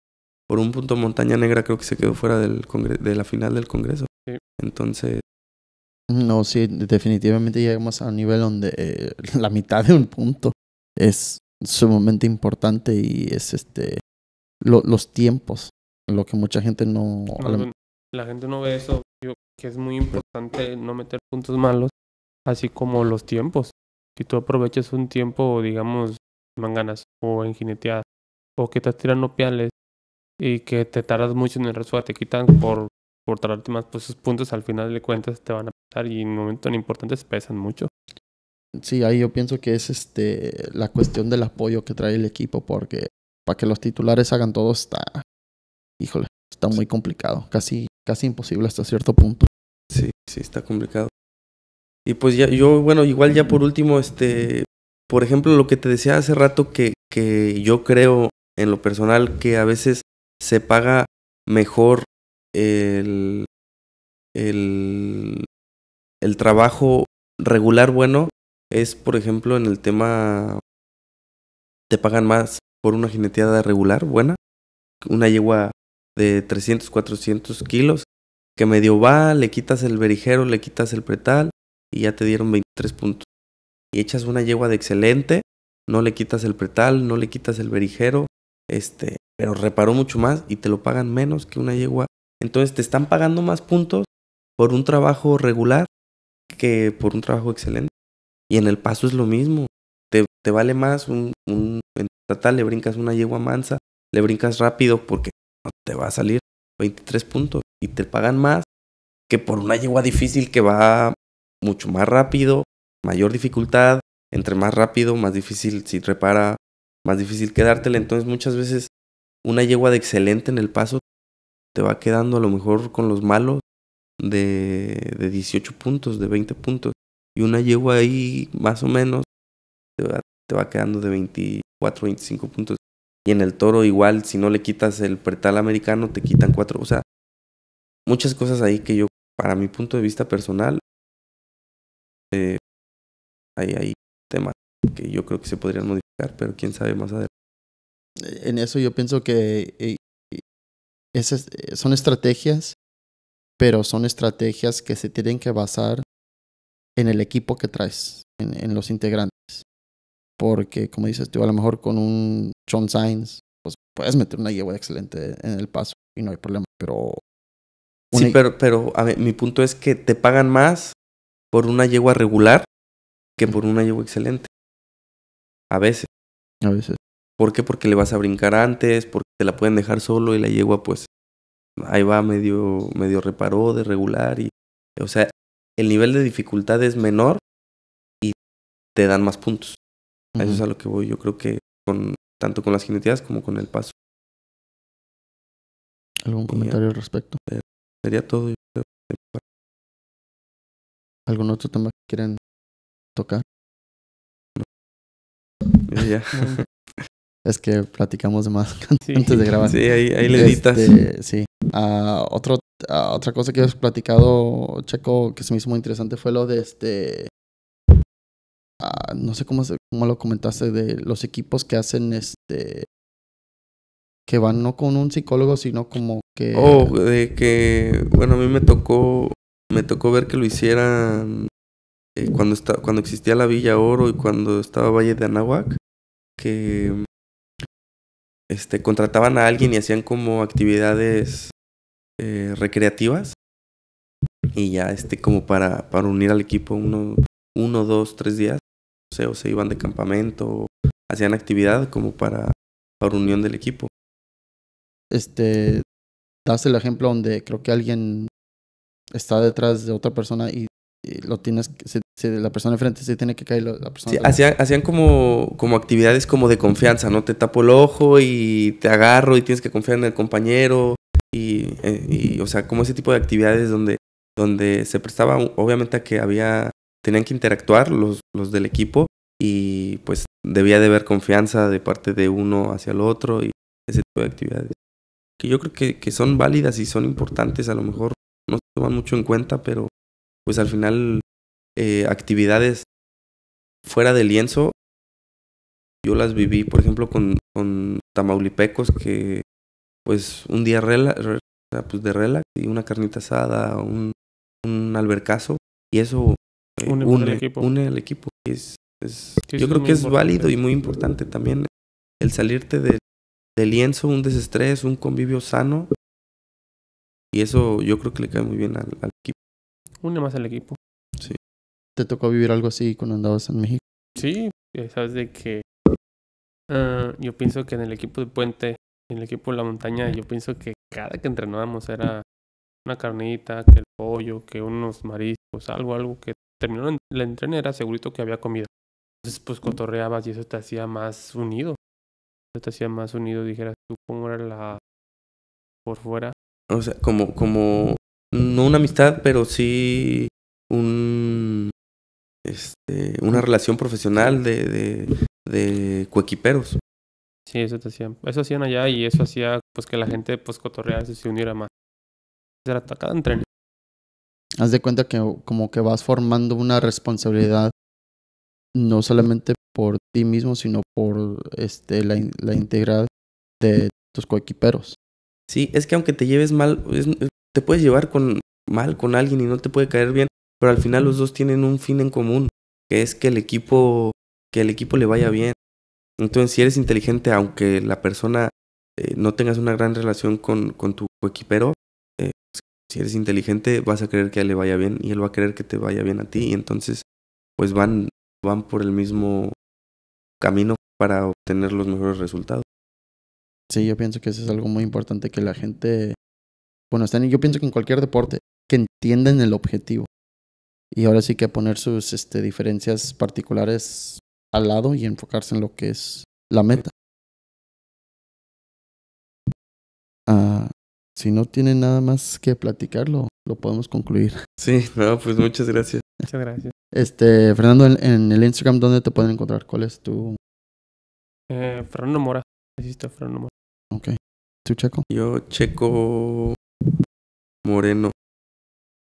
Speaker 3: por un punto Montaña Negra creo que se quedó fuera del de la final del
Speaker 2: Congreso. Entonces... No, sí, definitivamente llegamos a un nivel donde eh, la mitad de un punto es sumamente importante y es este lo, los tiempos, lo que mucha gente no...
Speaker 1: La, gente no ve eso, yo, que es muy importante no meter puntos malos, así como los tiempos si tú aprovechas un tiempo, digamos, manganas o en o que estás tirando piales y que te tardas mucho en el resultado, te quitan por, por tardarte más, pues esos puntos al final de cuentas te van a pesar y en un momento tan importantes pesan mucho.
Speaker 2: Sí, ahí yo pienso que es este la cuestión del apoyo que trae el equipo, porque para que los titulares hagan todo está, híjole, está muy complicado, casi, casi imposible hasta cierto punto. Sí, sí, está complicado.
Speaker 3: Y pues ya, yo, bueno, igual ya por último, este, por ejemplo, lo que te decía hace rato que, que yo creo en lo personal que a veces se paga mejor el,
Speaker 4: el, el trabajo regular bueno es, por ejemplo, en el tema, te pagan más por
Speaker 3: una jineteada regular buena, una yegua de 300, 400 kilos, que medio va, le quitas el berijero, le quitas el pretal, y ya te dieron 23 puntos. Y echas una yegua de excelente, no le quitas el pretal, no le quitas el berijero, este, pero reparó mucho más y te lo pagan menos que una yegua. Entonces te están pagando más puntos por un trabajo regular que por un trabajo excelente. Y en el paso es lo mismo. Te, vale más un, un en le brincas una yegua mansa, le brincas rápido porque no te va a salir 23 puntos y te pagan más que por una yegua difícil que va mucho más rápido, mayor dificultad, entre más rápido, más difícil si repara, más difícil quedártela. Entonces muchas veces una yegua de excelente en el paso te va quedando a lo mejor con los malos de, 18 puntos, de 20 puntos. Y una yegua ahí más o menos te va, quedando de 24, 25 puntos. Y en el toro igual, si no le quitas el pretal americano, te quitan cuatro. O sea,
Speaker 4: muchas cosas ahí que yo, para mi punto de vista personal, eh, hay, temas que yo creo que se podrían modificar, pero quién sabe más adelante.
Speaker 2: En eso yo pienso que eh, eh, son estrategias, pero son estrategias que se tienen que basar en el equipo que traes, en, los integrantes. Porque, como dices tú, a lo mejor con un John Sainz, pues puedes meter una yegua excelente en el paso y no hay problema, pero...
Speaker 3: Sí, pero, pero a mi punto es que te pagan más por una yegua regular que por una yegua excelente. A veces. A veces. ¿Por qué? Porque le vas a brincar antes, porque te la pueden dejar solo y la yegua pues ahí va medio, medio reparó de regular y... O sea, el nivel de dificultad es menor
Speaker 4: y te dan más puntos. Eso es a lo que voy yo creo que con tanto con las jineteadas como con el paso. ¿Algún comentario al respecto? sería todo. ¿Algún otro tema que quieran tocar? Ya.
Speaker 2: es que platicamos de más antes de grabar. Sí, ahí, ahí le este, editas. sí. Ah, otro, ah, otra cosa que has platicado, Checo, que se me hizo muy interesante fue lo de este. Ah, no sé cómo, cómo lo comentaste, de los equipos que hacen este. que van no con un psicólogo, sino como que. Oh,
Speaker 3: de que. Bueno, a mí me tocó me tocó ver que lo hicieran eh, cuando, está, cuando existía la Villa Oro y cuando estaba Valle de Anahuac, que este, contrataban a alguien y hacían como actividades eh, recreativas y ya este como para, para unir al equipo uno, uno, dos, tres días, o sea, o se iban de campamento, o hacían actividad como para,
Speaker 4: para unión del equipo.
Speaker 2: Este, das el ejemplo donde creo que alguien está detrás de otra persona y, lo tienes la persona enfrente se tiene que caer persona. Sí, hacían,
Speaker 3: hacían, como, como actividades como de confianza, ¿no? Te tapo el ojo y te agarro y tienes que confiar en el compañero y, eh, o sea, como ese tipo de actividades donde, donde se prestaba obviamente a que había tenían que interactuar los, los del equipo y pues debía de haber confianza de parte de uno hacia el otro y ese tipo de actividades. Que yo creo que, que son válidas y son importantes a lo mejor
Speaker 4: no se toman mucho en cuenta, pero pues al final eh, actividades fuera del lienzo, yo las viví, por ejemplo, con, con
Speaker 3: tamaulipecos que pues un día pues, de relax y una carnita asada, un, un albercazo y eso eh, une, equipo. al equipo. Es, yo creo que es válido y muy importante también el salirte del de lienzo, un desestrés, un convivio sano y eso yo
Speaker 2: creo que le cae muy bien al, equipo.
Speaker 1: Une más al equipo.
Speaker 2: Sí. ¿Te tocó vivir algo así cuando andabas en México?
Speaker 1: Sí, sabes de que ah, yo pienso que en el equipo de Puente, en el equipo de la montaña, yo pienso que cada que entrenábamos era una carnita, que el pollo, que unos mariscos, algo, algo que terminó la entrena era segurito que había comida. Entonces pues cotorreabas y eso te hacía más unido. Eso te hacía más unido, dijeras tú cómo era la por fuera
Speaker 4: o sea, como, como, no una amistad, pero sí un, este,
Speaker 3: una relación profesional de, de, de coequiperos.
Speaker 1: Sí, eso te hacían. Eso hacían allá y eso hacía pues que la gente pues cotorreara y se uniera más. Ser atacada
Speaker 2: en tren. Haz de cuenta que como que vas formando una responsabilidad no solamente por ti mismo, sino por este la, la integridad de tus coequiperos. Sí, es que aunque te lleves mal, te puedes llevar
Speaker 3: con, mal con alguien y no te puede caer bien, pero al final los dos tienen un fin en común, que es que el equipo, que el equipo le vaya bien. Entonces, si eres inteligente, aunque la persona eh, no tengas una gran relación con, tu equipero, eh, si eres inteligente vas a creer que a él le vaya bien y él va a creer que te vaya bien a ti y entonces pues van, van por el mismo camino para obtener los mejores resultados.
Speaker 2: Sí, yo pienso que eso es algo muy importante que la gente, bueno, está yo pienso que en cualquier deporte, que entiendan el objetivo. Y ahora sí que poner sus este, diferencias particulares al lado y enfocarse en lo que es la meta. Ah, si no tienen nada más que platicar, lo podemos concluir.
Speaker 4: Sí, pues muchas gracias. Muchas gracias.
Speaker 2: Este, Fernando, en, el Instagram, ¿dónde te pueden encontrar? ¿Cuál es tu...?
Speaker 1: Eh, Fernando Mora. Fernando
Speaker 4: Ok.
Speaker 2: ¿Tú, Checo?
Speaker 1: Yo, Checo
Speaker 4: Moreno.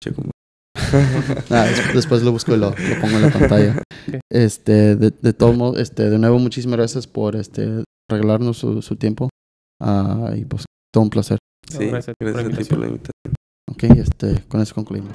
Speaker 2: Checo Moreno.
Speaker 4: Ah,
Speaker 3: después lo busco y lo, lo pongo en la pantalla.
Speaker 2: Este, de, todo modo, este, de nuevo, muchísimas gracias por este regalarnos su, tiempo. Ah, y pues todo un placer. Sí, gracias, gracias por la invitación. Ok, este, con eso concluimos.